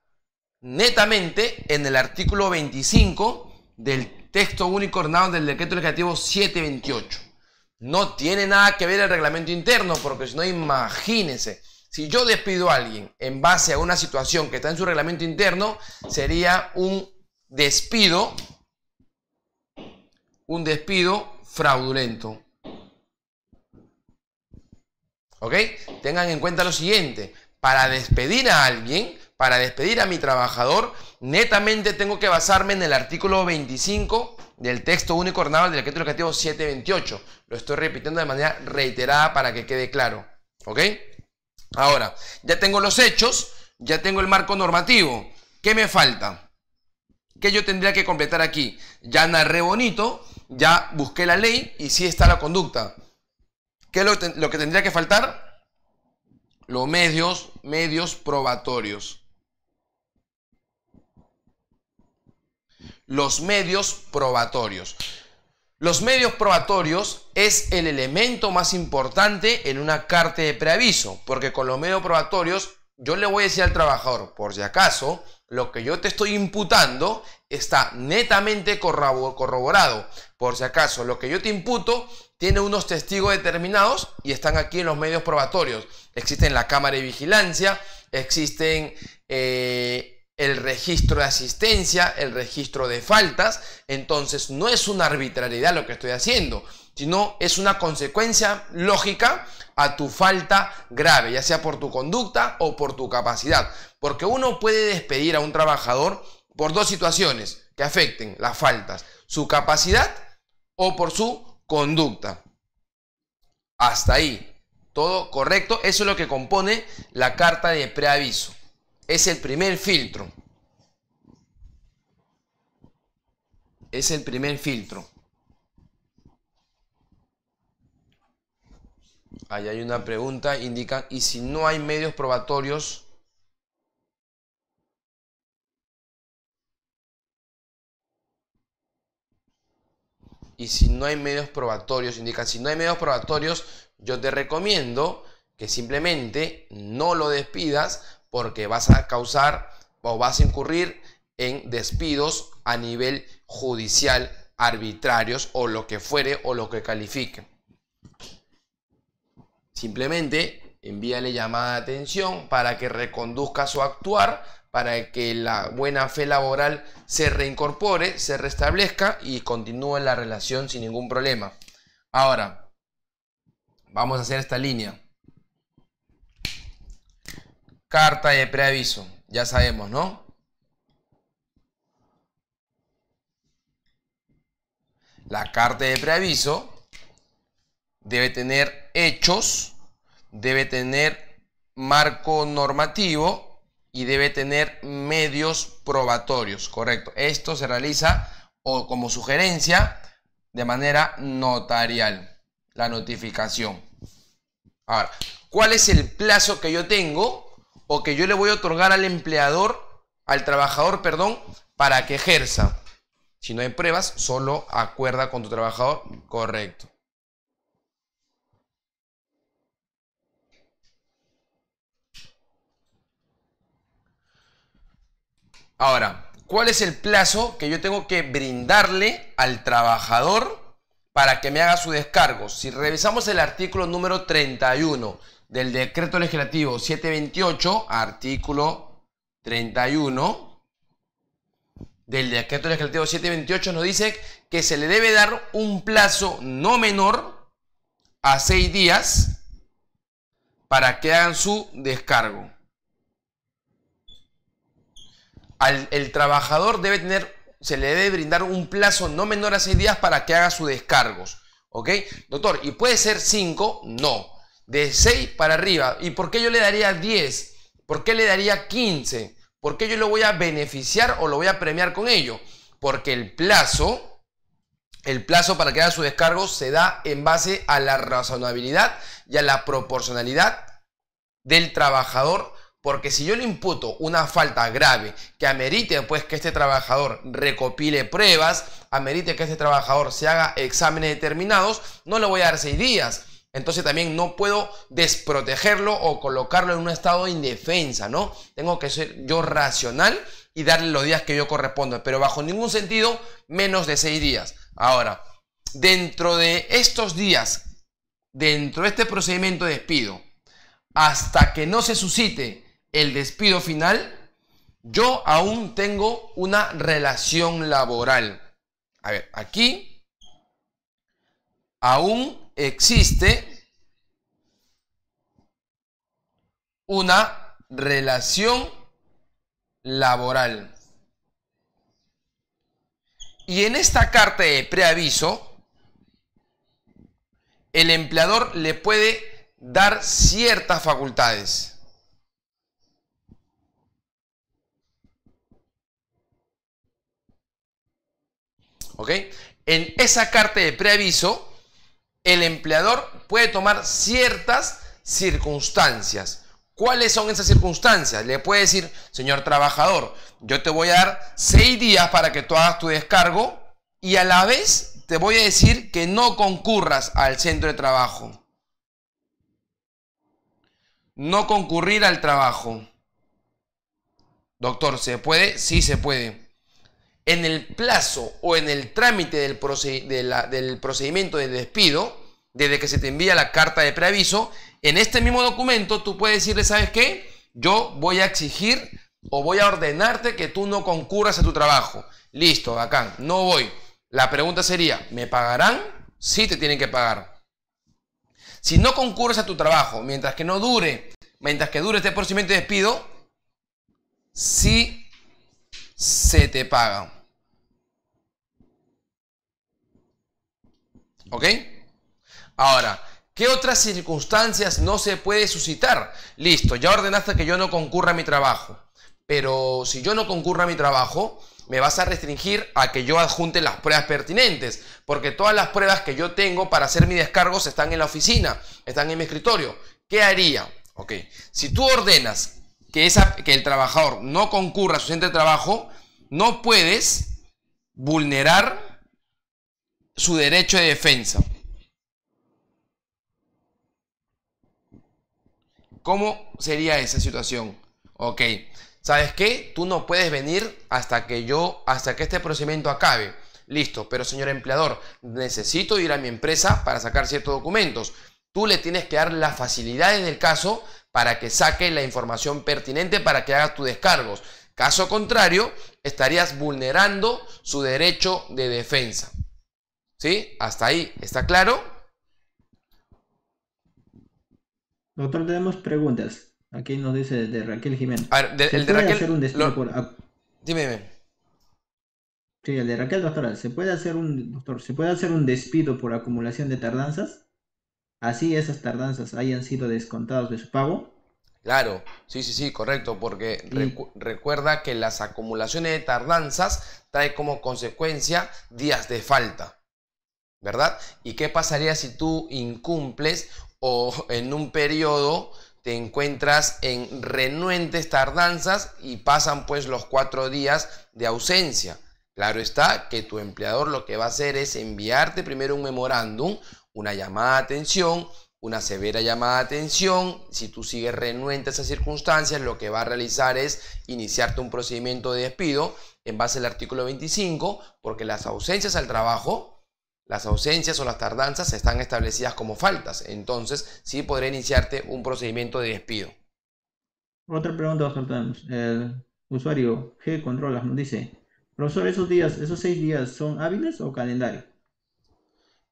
Speaker 1: netamente en el artículo 25 del texto único ordenado del decreto legislativo 728. No tiene nada que ver el reglamento interno, porque si no, imagínense si yo despido a alguien en base a una situación que está en su reglamento interno, sería un despido, un despido fraudulento. ¿Ok? Tengan en cuenta lo siguiente, para despedir a alguien, para despedir a mi trabajador, netamente tengo que basarme en el artículo 25 del texto único ordenado del decreto educativo 728. Lo estoy repitiendo de manera reiterada para que quede claro. ¿Ok? Ahora, ya tengo los hechos, ya tengo el marco normativo. ¿Qué me falta? ¿Qué yo tendría que completar aquí? Ya narré bonito, ya busqué la ley y sí está la conducta. ¿Qué es lo, lo que tendría que faltar? Los medios, medios probatorios. Los medios probatorios. Los medios probatorios es el elemento más importante en una carta de preaviso, porque con los medios probatorios yo le voy a decir al trabajador, por si acaso, lo que yo te estoy imputando está netamente corroborado. Por si acaso, lo que yo te imputo tiene unos testigos determinados y están aquí en los medios probatorios. Existen la cámara de vigilancia, existen eh, el registro de asistencia, el registro de faltas. Entonces no es una arbitrariedad lo que estoy haciendo, sino es una consecuencia lógica a tu falta grave, ya sea por tu conducta o por tu capacidad. Porque uno puede despedir a un trabajador por dos situaciones que afecten las faltas, su capacidad o por su conducta. Hasta ahí, todo correcto. Eso es lo que compone la carta de preaviso es el primer filtro. Es el primer filtro. Ahí hay una pregunta, indican, ¿y si no hay medios probatorios? Y si no hay medios probatorios, indican, si no hay medios probatorios, yo te recomiendo que simplemente no lo despidas, porque vas a causar o vas a incurrir en despidos a nivel judicial arbitrarios o lo que fuere o lo que califique. Simplemente envíale llamada de atención para que reconduzca su actuar, para que la buena fe laboral se reincorpore, se restablezca y continúe la relación sin ningún problema. Ahora, vamos a hacer esta línea. Carta de preaviso, ya sabemos, ¿no? La carta de preaviso debe tener hechos, debe tener marco normativo y debe tener medios probatorios, correcto. Esto se realiza o como sugerencia de manera notarial, la notificación. Ahora, ¿cuál es el plazo que yo tengo o que yo le voy a otorgar al empleador, al trabajador, perdón, para que ejerza. Si no hay pruebas, solo acuerda con tu trabajador. Correcto. Ahora, ¿cuál es el plazo que yo tengo que brindarle al trabajador para que me haga su descargo? Si revisamos el artículo número 31 del decreto legislativo 728, artículo 31 del decreto legislativo 728 nos dice que se le debe dar un plazo no menor a seis días para que hagan su descargo. el trabajador debe tener, se le debe brindar un plazo no menor a seis días para que haga sus descargos. ¿Ok? Doctor, ¿y puede ser 5, No de 6 para arriba. ¿Y por qué yo le daría 10? ¿Por qué le daría 15? ¿Por qué yo lo voy a beneficiar o lo voy a premiar con ello? Porque el plazo, el plazo para que haga su descargo se da en base a la razonabilidad y a la proporcionalidad del trabajador. Porque si yo le imputo una falta grave que amerite pues que este trabajador recopile pruebas, amerite que este trabajador se haga exámenes determinados, no le voy a dar seis días entonces también no puedo desprotegerlo o colocarlo en un estado de indefensa, ¿no? Tengo que ser yo racional y darle los días que yo correspondo, pero bajo ningún sentido menos de seis días. Ahora, dentro de estos días, dentro de este procedimiento de despido, hasta que no se suscite el despido final, yo aún tengo una relación laboral. A ver, aquí aún existe una relación laboral. Y en esta carta de preaviso, el empleador le puede dar ciertas facultades. ¿Ok? En esa carta de preaviso, el empleador puede tomar ciertas circunstancias. ¿Cuáles son esas circunstancias? Le puede decir, señor trabajador, yo te voy a dar seis días para que tú hagas tu descargo y a la vez te voy a decir que no concurras al centro de trabajo. No concurrir al trabajo. Doctor, ¿se puede? Sí, se puede en el plazo o en el trámite del, del procedimiento de despido, desde que se te envía la carta de preaviso, en este mismo documento tú puedes decirle, ¿sabes qué? Yo voy a exigir o voy a ordenarte que tú no concurras a tu trabajo. Listo, bacán, no voy. La pregunta sería, ¿me pagarán? Sí te tienen que pagar. Si no concurres a tu trabajo, mientras que no dure, mientras que dure este procedimiento de despido, sí se te paga. ¿Ok? Ahora, ¿qué otras circunstancias no se puede suscitar? Listo, ya ordenaste que yo no concurra a mi trabajo. Pero si yo no concurra a mi trabajo, me vas a restringir a que yo adjunte las pruebas pertinentes, porque todas las pruebas que yo tengo para hacer mis descargos están en la oficina, están en mi escritorio. ¿Qué haría? Ok, si tú ordenas que, que el trabajador no concurra a su centro de trabajo, no puedes vulnerar su derecho de defensa. ¿Cómo sería esa situación? Ok, ¿sabes qué? Tú no puedes venir hasta que yo, hasta que este procedimiento acabe. Listo, pero señor empleador, necesito ir a mi empresa para sacar ciertos documentos. Tú le tienes que dar las facilidades del caso para que saque la información pertinente para que haga tus descargos. Caso contrario, estarías vulnerando su derecho de defensa. ¿Sí? Hasta ahí. ¿Está claro?
Speaker 2: Doctor, tenemos preguntas. Aquí nos dice de Raquel Jiménez. A ver, el de Raquel. Hacer Sí, el de Raquel, doctora. ¿Se puede hacer un doctor, se puede hacer un despido por acumulación de tardanzas? Así esas tardanzas hayan sido descontadas de su pago.
Speaker 1: Claro, sí, sí, sí, correcto, porque recuerda que las acumulaciones de tardanzas trae como consecuencia días de falta. ¿verdad? ¿Y qué pasaría si tú incumples o en un periodo te encuentras en renuentes tardanzas y pasan pues los cuatro días de ausencia? Claro está que tu empleador lo que va a hacer es enviarte primero un memorándum, una llamada de atención, una severa llamada de atención. Si tú sigues renuente a esas circunstancias, lo que va a realizar es iniciarte un procedimiento de despido en base al artículo 25, porque las ausencias al trabajo las ausencias o las tardanzas están establecidas como faltas, entonces sí podré iniciarte un procedimiento de despido.
Speaker 2: Otra pregunta, El usuario G Controlas nos dice, profesor, ¿esos días, esos seis días
Speaker 1: son hábiles o calendario?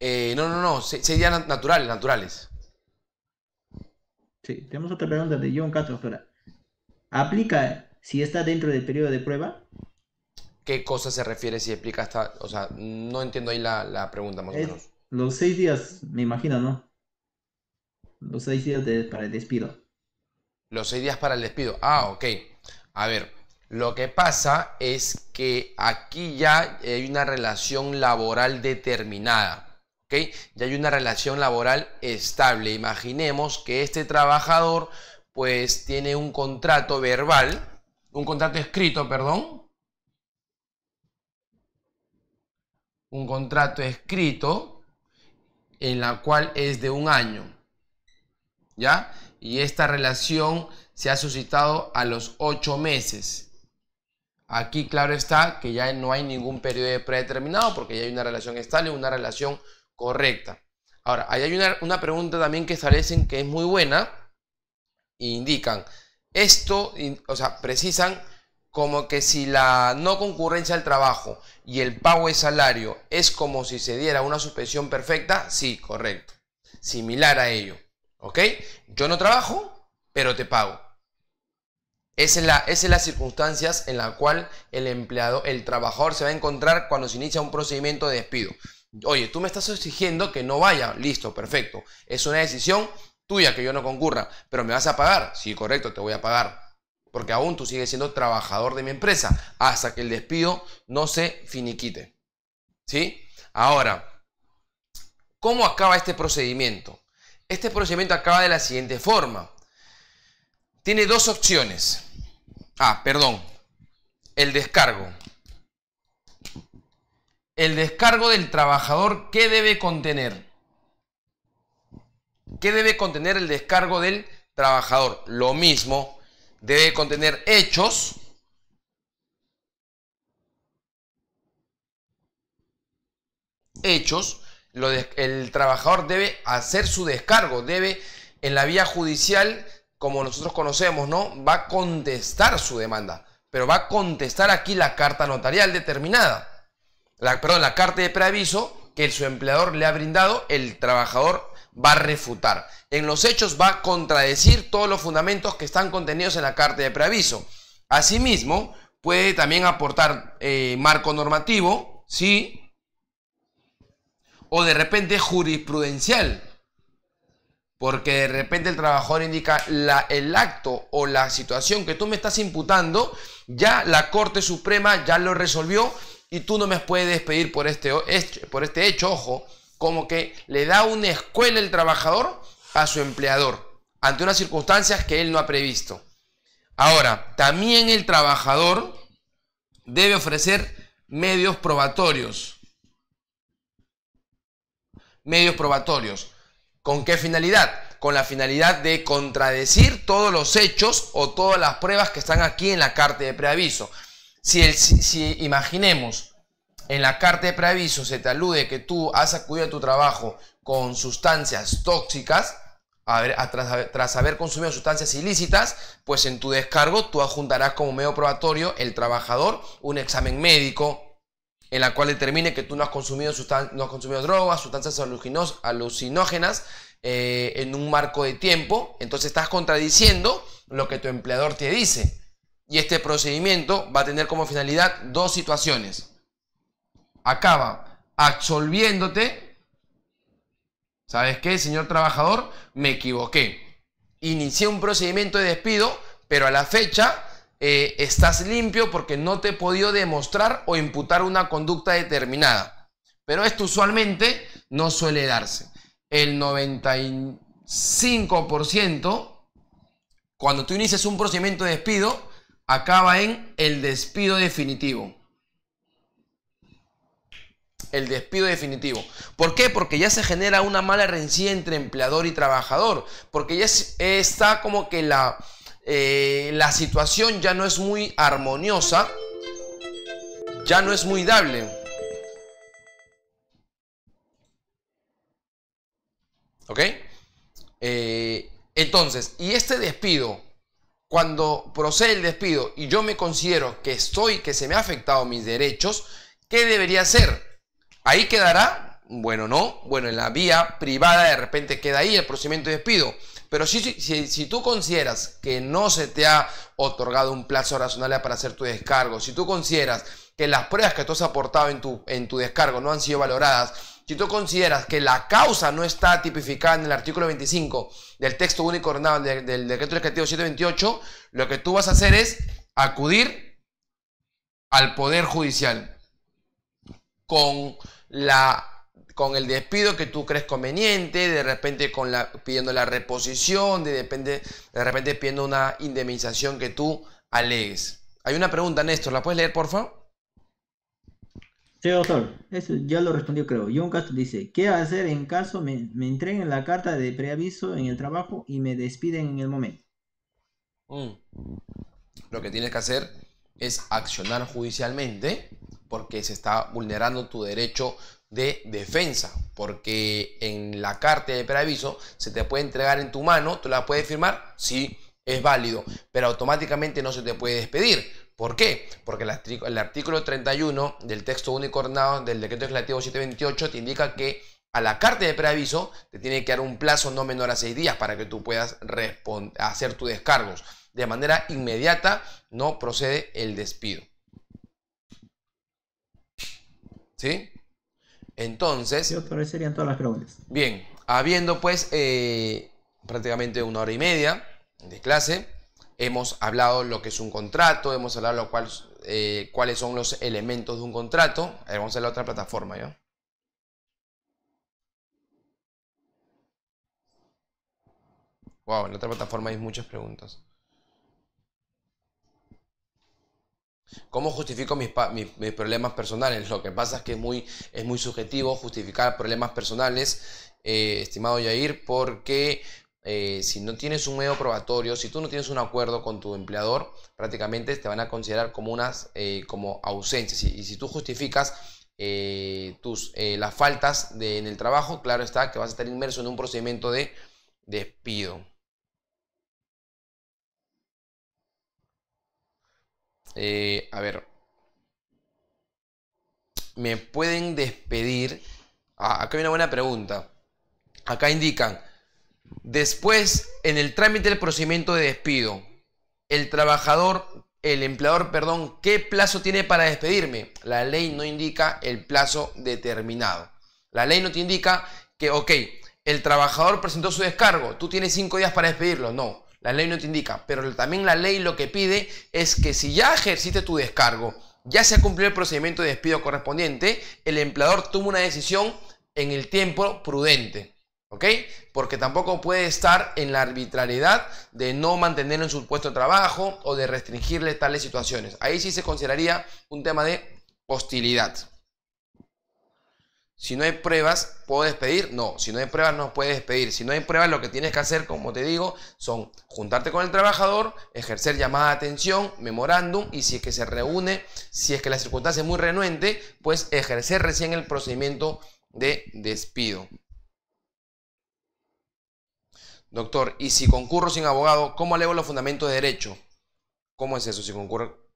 Speaker 1: Eh, no, no, no, seis, días naturales, naturales.
Speaker 2: Sí, tenemos otra pregunta de John Castro, doctora. ¿Aplica si está dentro del periodo de prueba?
Speaker 1: qué cosa se refiere si explica esta...? O sea, no entiendo ahí la, pregunta más o menos.
Speaker 2: Los seis días, me imagino, ¿no? Los seis días para el despido.
Speaker 1: Los seis días para el despido. Ah, ok. A ver, lo que pasa es que aquí ya hay una relación laboral determinada. ¿Ok? Ya hay una relación laboral estable. Imaginemos que este trabajador pues tiene un contrato verbal, un contrato escrito, perdón, un contrato escrito en la cual es de un año. ¿Ya? Y esta relación se ha suscitado a los ocho meses. Aquí claro está que ya no hay ningún periodo predeterminado porque ya hay una relación estable, una relación correcta. Ahora, ahí hay una, pregunta también que establecen que es muy buena. E indican, esto, o sea, precisan como que si la no concurrencia al trabajo y el pago de salario es como si se diera una suspensión perfecta, sí, correcto. Similar a ello. ¿Ok? Yo no trabajo, pero te pago. Esa es, la, las circunstancias en la cual el empleado, el trabajador se va a encontrar cuando se inicia un procedimiento de despido. Oye, tú me estás exigiendo que no vaya. Listo, perfecto. Es una decisión tuya que yo no concurra, pero me vas a pagar. Sí, correcto, te voy a pagar porque aún tú sigues siendo trabajador de mi empresa hasta que el despido no se finiquite. ¿Sí? Ahora, ¿cómo acaba este procedimiento? Este procedimiento acaba de la siguiente forma. Tiene dos opciones. Ah, perdón. El descargo. El descargo del trabajador, ¿qué debe contener? ¿Qué debe contener el descargo del trabajador? Lo mismo debe contener hechos, hechos, lo el trabajador debe hacer su descargo, debe en la vía judicial, como nosotros conocemos, ¿no? Va a contestar su demanda, pero va a contestar aquí la carta notarial determinada, perdón, la carta de preaviso que su empleador le ha brindado, el trabajador va a refutar. En los hechos va a contradecir todos los fundamentos que están contenidos en la carta de preaviso. Asimismo, puede también aportar eh, marco normativo, ¿sí? O de repente jurisprudencial, porque de repente el trabajador indica la, el acto o la situación que tú me estás imputando, ya la Corte Suprema ya lo resolvió y tú no me puedes despedir por este, este, por este hecho, ojo como que le da una escuela el trabajador a su empleador ante unas circunstancias que él no ha previsto. Ahora, también el trabajador debe ofrecer medios probatorios. Medios probatorios. ¿Con qué finalidad? Con la finalidad de contradecir todos los hechos o todas las pruebas que están aquí en la carta de preaviso. Si, si imaginemos en la carta de preaviso se te alude que tú has acudido a tu trabajo con sustancias tóxicas, tras, haber consumido sustancias ilícitas, pues en tu descargo tú adjuntarás como medio probatorio el trabajador un examen médico en la cual determine que tú no has consumido, consumido drogas, sustancias alucinógenas eh, en un marco de tiempo. Entonces estás contradiciendo lo que tu empleador te dice. Y este procedimiento va a tener como finalidad dos situaciones acaba absolviéndote. ¿Sabes qué, señor trabajador? Me equivoqué. Inicié un procedimiento de despido, pero a la fecha eh, estás limpio porque no te he podido demostrar o imputar una conducta determinada. Pero esto usualmente no suele darse. El 95%, cuando tú inicias un procedimiento de despido, acaba en el despido definitivo el despido definitivo. ¿Por qué? Porque ya se genera una mala rencilla entre empleador y trabajador, porque ya está como que la, eh, la situación ya no es muy armoniosa, ya no es muy dable. ¿Ok? Eh, entonces, y este despido, cuando procede el despido y yo me considero que estoy, que se me ha afectado mis derechos, ¿qué debería hacer? Ahí quedará, bueno, no, bueno, en la vía privada de repente queda ahí el procedimiento de despido. Pero si, si, tú consideras que no se te ha otorgado un plazo razonable para hacer tu descargo, si tú consideras que las pruebas que tú has aportado en tu, en tu descargo no han sido valoradas, si tú consideras que la causa no está tipificada en el artículo 25 del texto único ordenado del, del decreto legislativo 728, lo que tú vas a hacer es acudir al Poder Judicial con la con el despido que tú crees conveniente, de repente con la, pidiendo la reposición, de, depende, de repente pidiendo una indemnización que tú alegues. Hay una pregunta, Néstor, ¿la puedes leer, por favor?
Speaker 2: Sí, doctor, eso ya lo respondió creo. John Castro dice, ¿qué hacer en caso me, me entreguen la carta de preaviso en el trabajo y me despiden en el momento?
Speaker 1: Mm. Lo que tienes que hacer es accionar judicialmente porque se está vulnerando tu derecho de defensa, porque en la carta de preaviso se te puede entregar en tu mano, tú la puedes firmar, sí, es válido, pero automáticamente no se te puede despedir. ¿Por qué? Porque el artículo 31 del texto único ordenado del decreto legislativo 728 te indica que a la carta de preaviso te tiene que dar un plazo no menor a seis días para que tú puedas hacer tus descargos. De manera inmediata no procede el despido. ¿Sí? Entonces.
Speaker 2: todas las
Speaker 1: Bien, habiendo pues eh, prácticamente una hora y media de clase, hemos hablado lo que es un contrato, hemos hablado eh, cuáles son los elementos de un contrato. vamos a la otra plataforma, ¿ya? Wow, en la otra plataforma hay muchas preguntas. ¿Cómo justifico mis, problemas personales? Lo que pasa es que es muy, subjetivo justificar problemas personales, eh, estimado Yair, porque eh, si no tienes un medio probatorio, si tú no tienes un acuerdo con tu empleador, prácticamente te van a considerar como unas eh, como ausencias. Y, si tú justificas las faltas en el trabajo, claro está que vas a estar inmerso en un procedimiento de despido. Eh, a ver. ¿Me pueden despedir? Ah, acá hay una buena pregunta. Acá indican. Después, en el trámite del procedimiento de despido, el trabajador, el empleador, perdón, ¿qué plazo tiene para despedirme? La ley no indica el plazo determinado. La ley no te indica que, ok, el trabajador presentó su descargo, tú tienes cinco días para despedirlo. No, la ley no te indica, pero también la ley lo que pide es que si ya ejerciste tu descargo, ya se ha cumplido el procedimiento de despido correspondiente, el empleador toma una decisión en el tiempo prudente. ¿Ok? Porque tampoco puede estar en la arbitrariedad de no mantener en su puesto de trabajo o de restringirle tales situaciones. Ahí sí se consideraría un tema de hostilidad. Si no hay pruebas, ¿puedo despedir? No, si no hay pruebas no puedes despedir. Si no hay pruebas, lo que tienes que hacer, como te digo, son juntarte con el trabajador, ejercer llamada de atención, memorándum, y si es que se reúne, si es que la circunstancia es muy renuente, pues ejercer recién el procedimiento de despido. Doctor, ¿y si concurro sin abogado, cómo alevo los fundamentos de derecho? ¿Cómo es eso si concurro?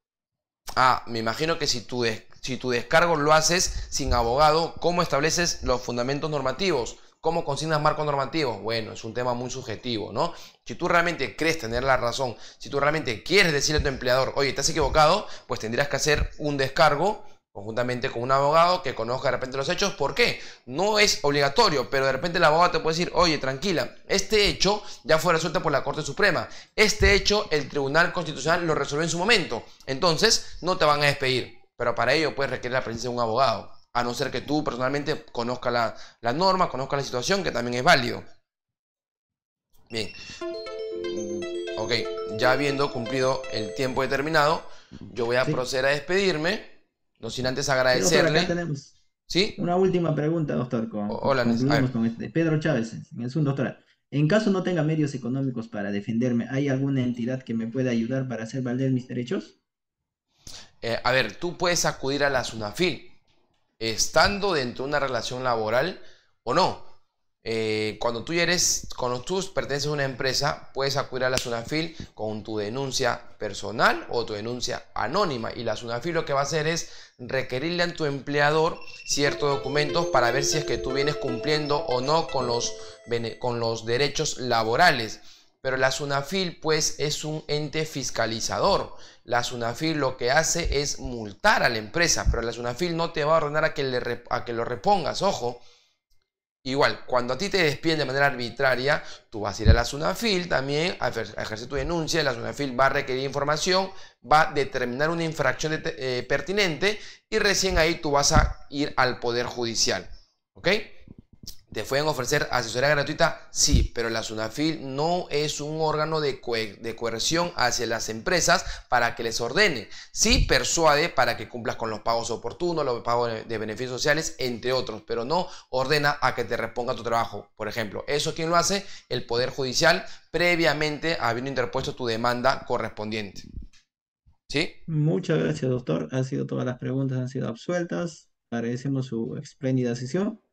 Speaker 1: Ah, me imagino que si tú des si tu descargo lo haces sin abogado, ¿cómo estableces los fundamentos normativos? ¿Cómo consignas marcos normativos? Bueno, es un tema muy subjetivo, ¿no? Si tú realmente crees tener la razón, si tú realmente quieres decirle a tu empleador, oye, estás equivocado, pues tendrías que hacer un descargo conjuntamente con un abogado que conozca de repente los hechos. ¿Por qué? No es obligatorio, pero de repente el abogado te puede decir, oye, tranquila, este hecho ya fue resuelto por la Corte Suprema. Este hecho el Tribunal Constitucional lo resolvió en su momento. Entonces, no te van a despedir. Pero para ello puede requerir la presencia de un abogado, a no ser que tú personalmente conozcas la, norma, conozcas la situación, que también es válido. Bien. Mm, ok, ya habiendo cumplido el tiempo determinado, yo voy a proceder a despedirme, no sin antes agradecerle.
Speaker 2: ¿Sí? Una última pregunta, doctor. Hola. Hola, con este. Pedro Chávez, en el Zoom, doctora. En caso no tenga medios económicos para defenderme, ¿hay alguna entidad que me pueda ayudar para hacer valer mis derechos?
Speaker 1: Eh, a ver, tú puedes acudir a la SUNAFIL estando dentro de una relación laboral o no. Eh, cuando tú eres, cuando tú perteneces a una empresa, puedes acudir a la SUNAFIL con tu denuncia personal o tu denuncia anónima. Y la SUNAFIL lo que va a hacer es requerirle a tu empleador ciertos documentos para ver si es que tú vienes cumpliendo o no con con los derechos laborales. Pero la SUNAFIL pues es un ente fiscalizador. La SUNAFIL lo que hace es multar a la empresa, pero la SUNAFIL no te va a ordenar a que, le, que lo repongas, ojo. Igual, cuando a ti te despiden de manera arbitraria, tú vas a ir a la SUNAFIL también a ejercer tu denuncia. La SUNAFIL va a requerir información, va a determinar una infracción eh, pertinente y recién ahí tú vas a ir al Poder Judicial. ¿Ok? ¿Te pueden ofrecer asesoría gratuita? Sí, pero la SUNAFIL no es un órgano de, coerción hacia las empresas para que les ordene. Sí persuade para que cumplas con los pagos oportunos, los pagos de beneficios sociales, entre otros, pero no ordena a que te reponga tu trabajo. Por ejemplo, ¿eso quién lo hace? El Poder Judicial, previamente habiendo interpuesto tu demanda correspondiente. ¿Sí?
Speaker 2: Muchas gracias, doctor. Han sido todas las preguntas, han sido absueltas. Agradecemos su espléndida sesión.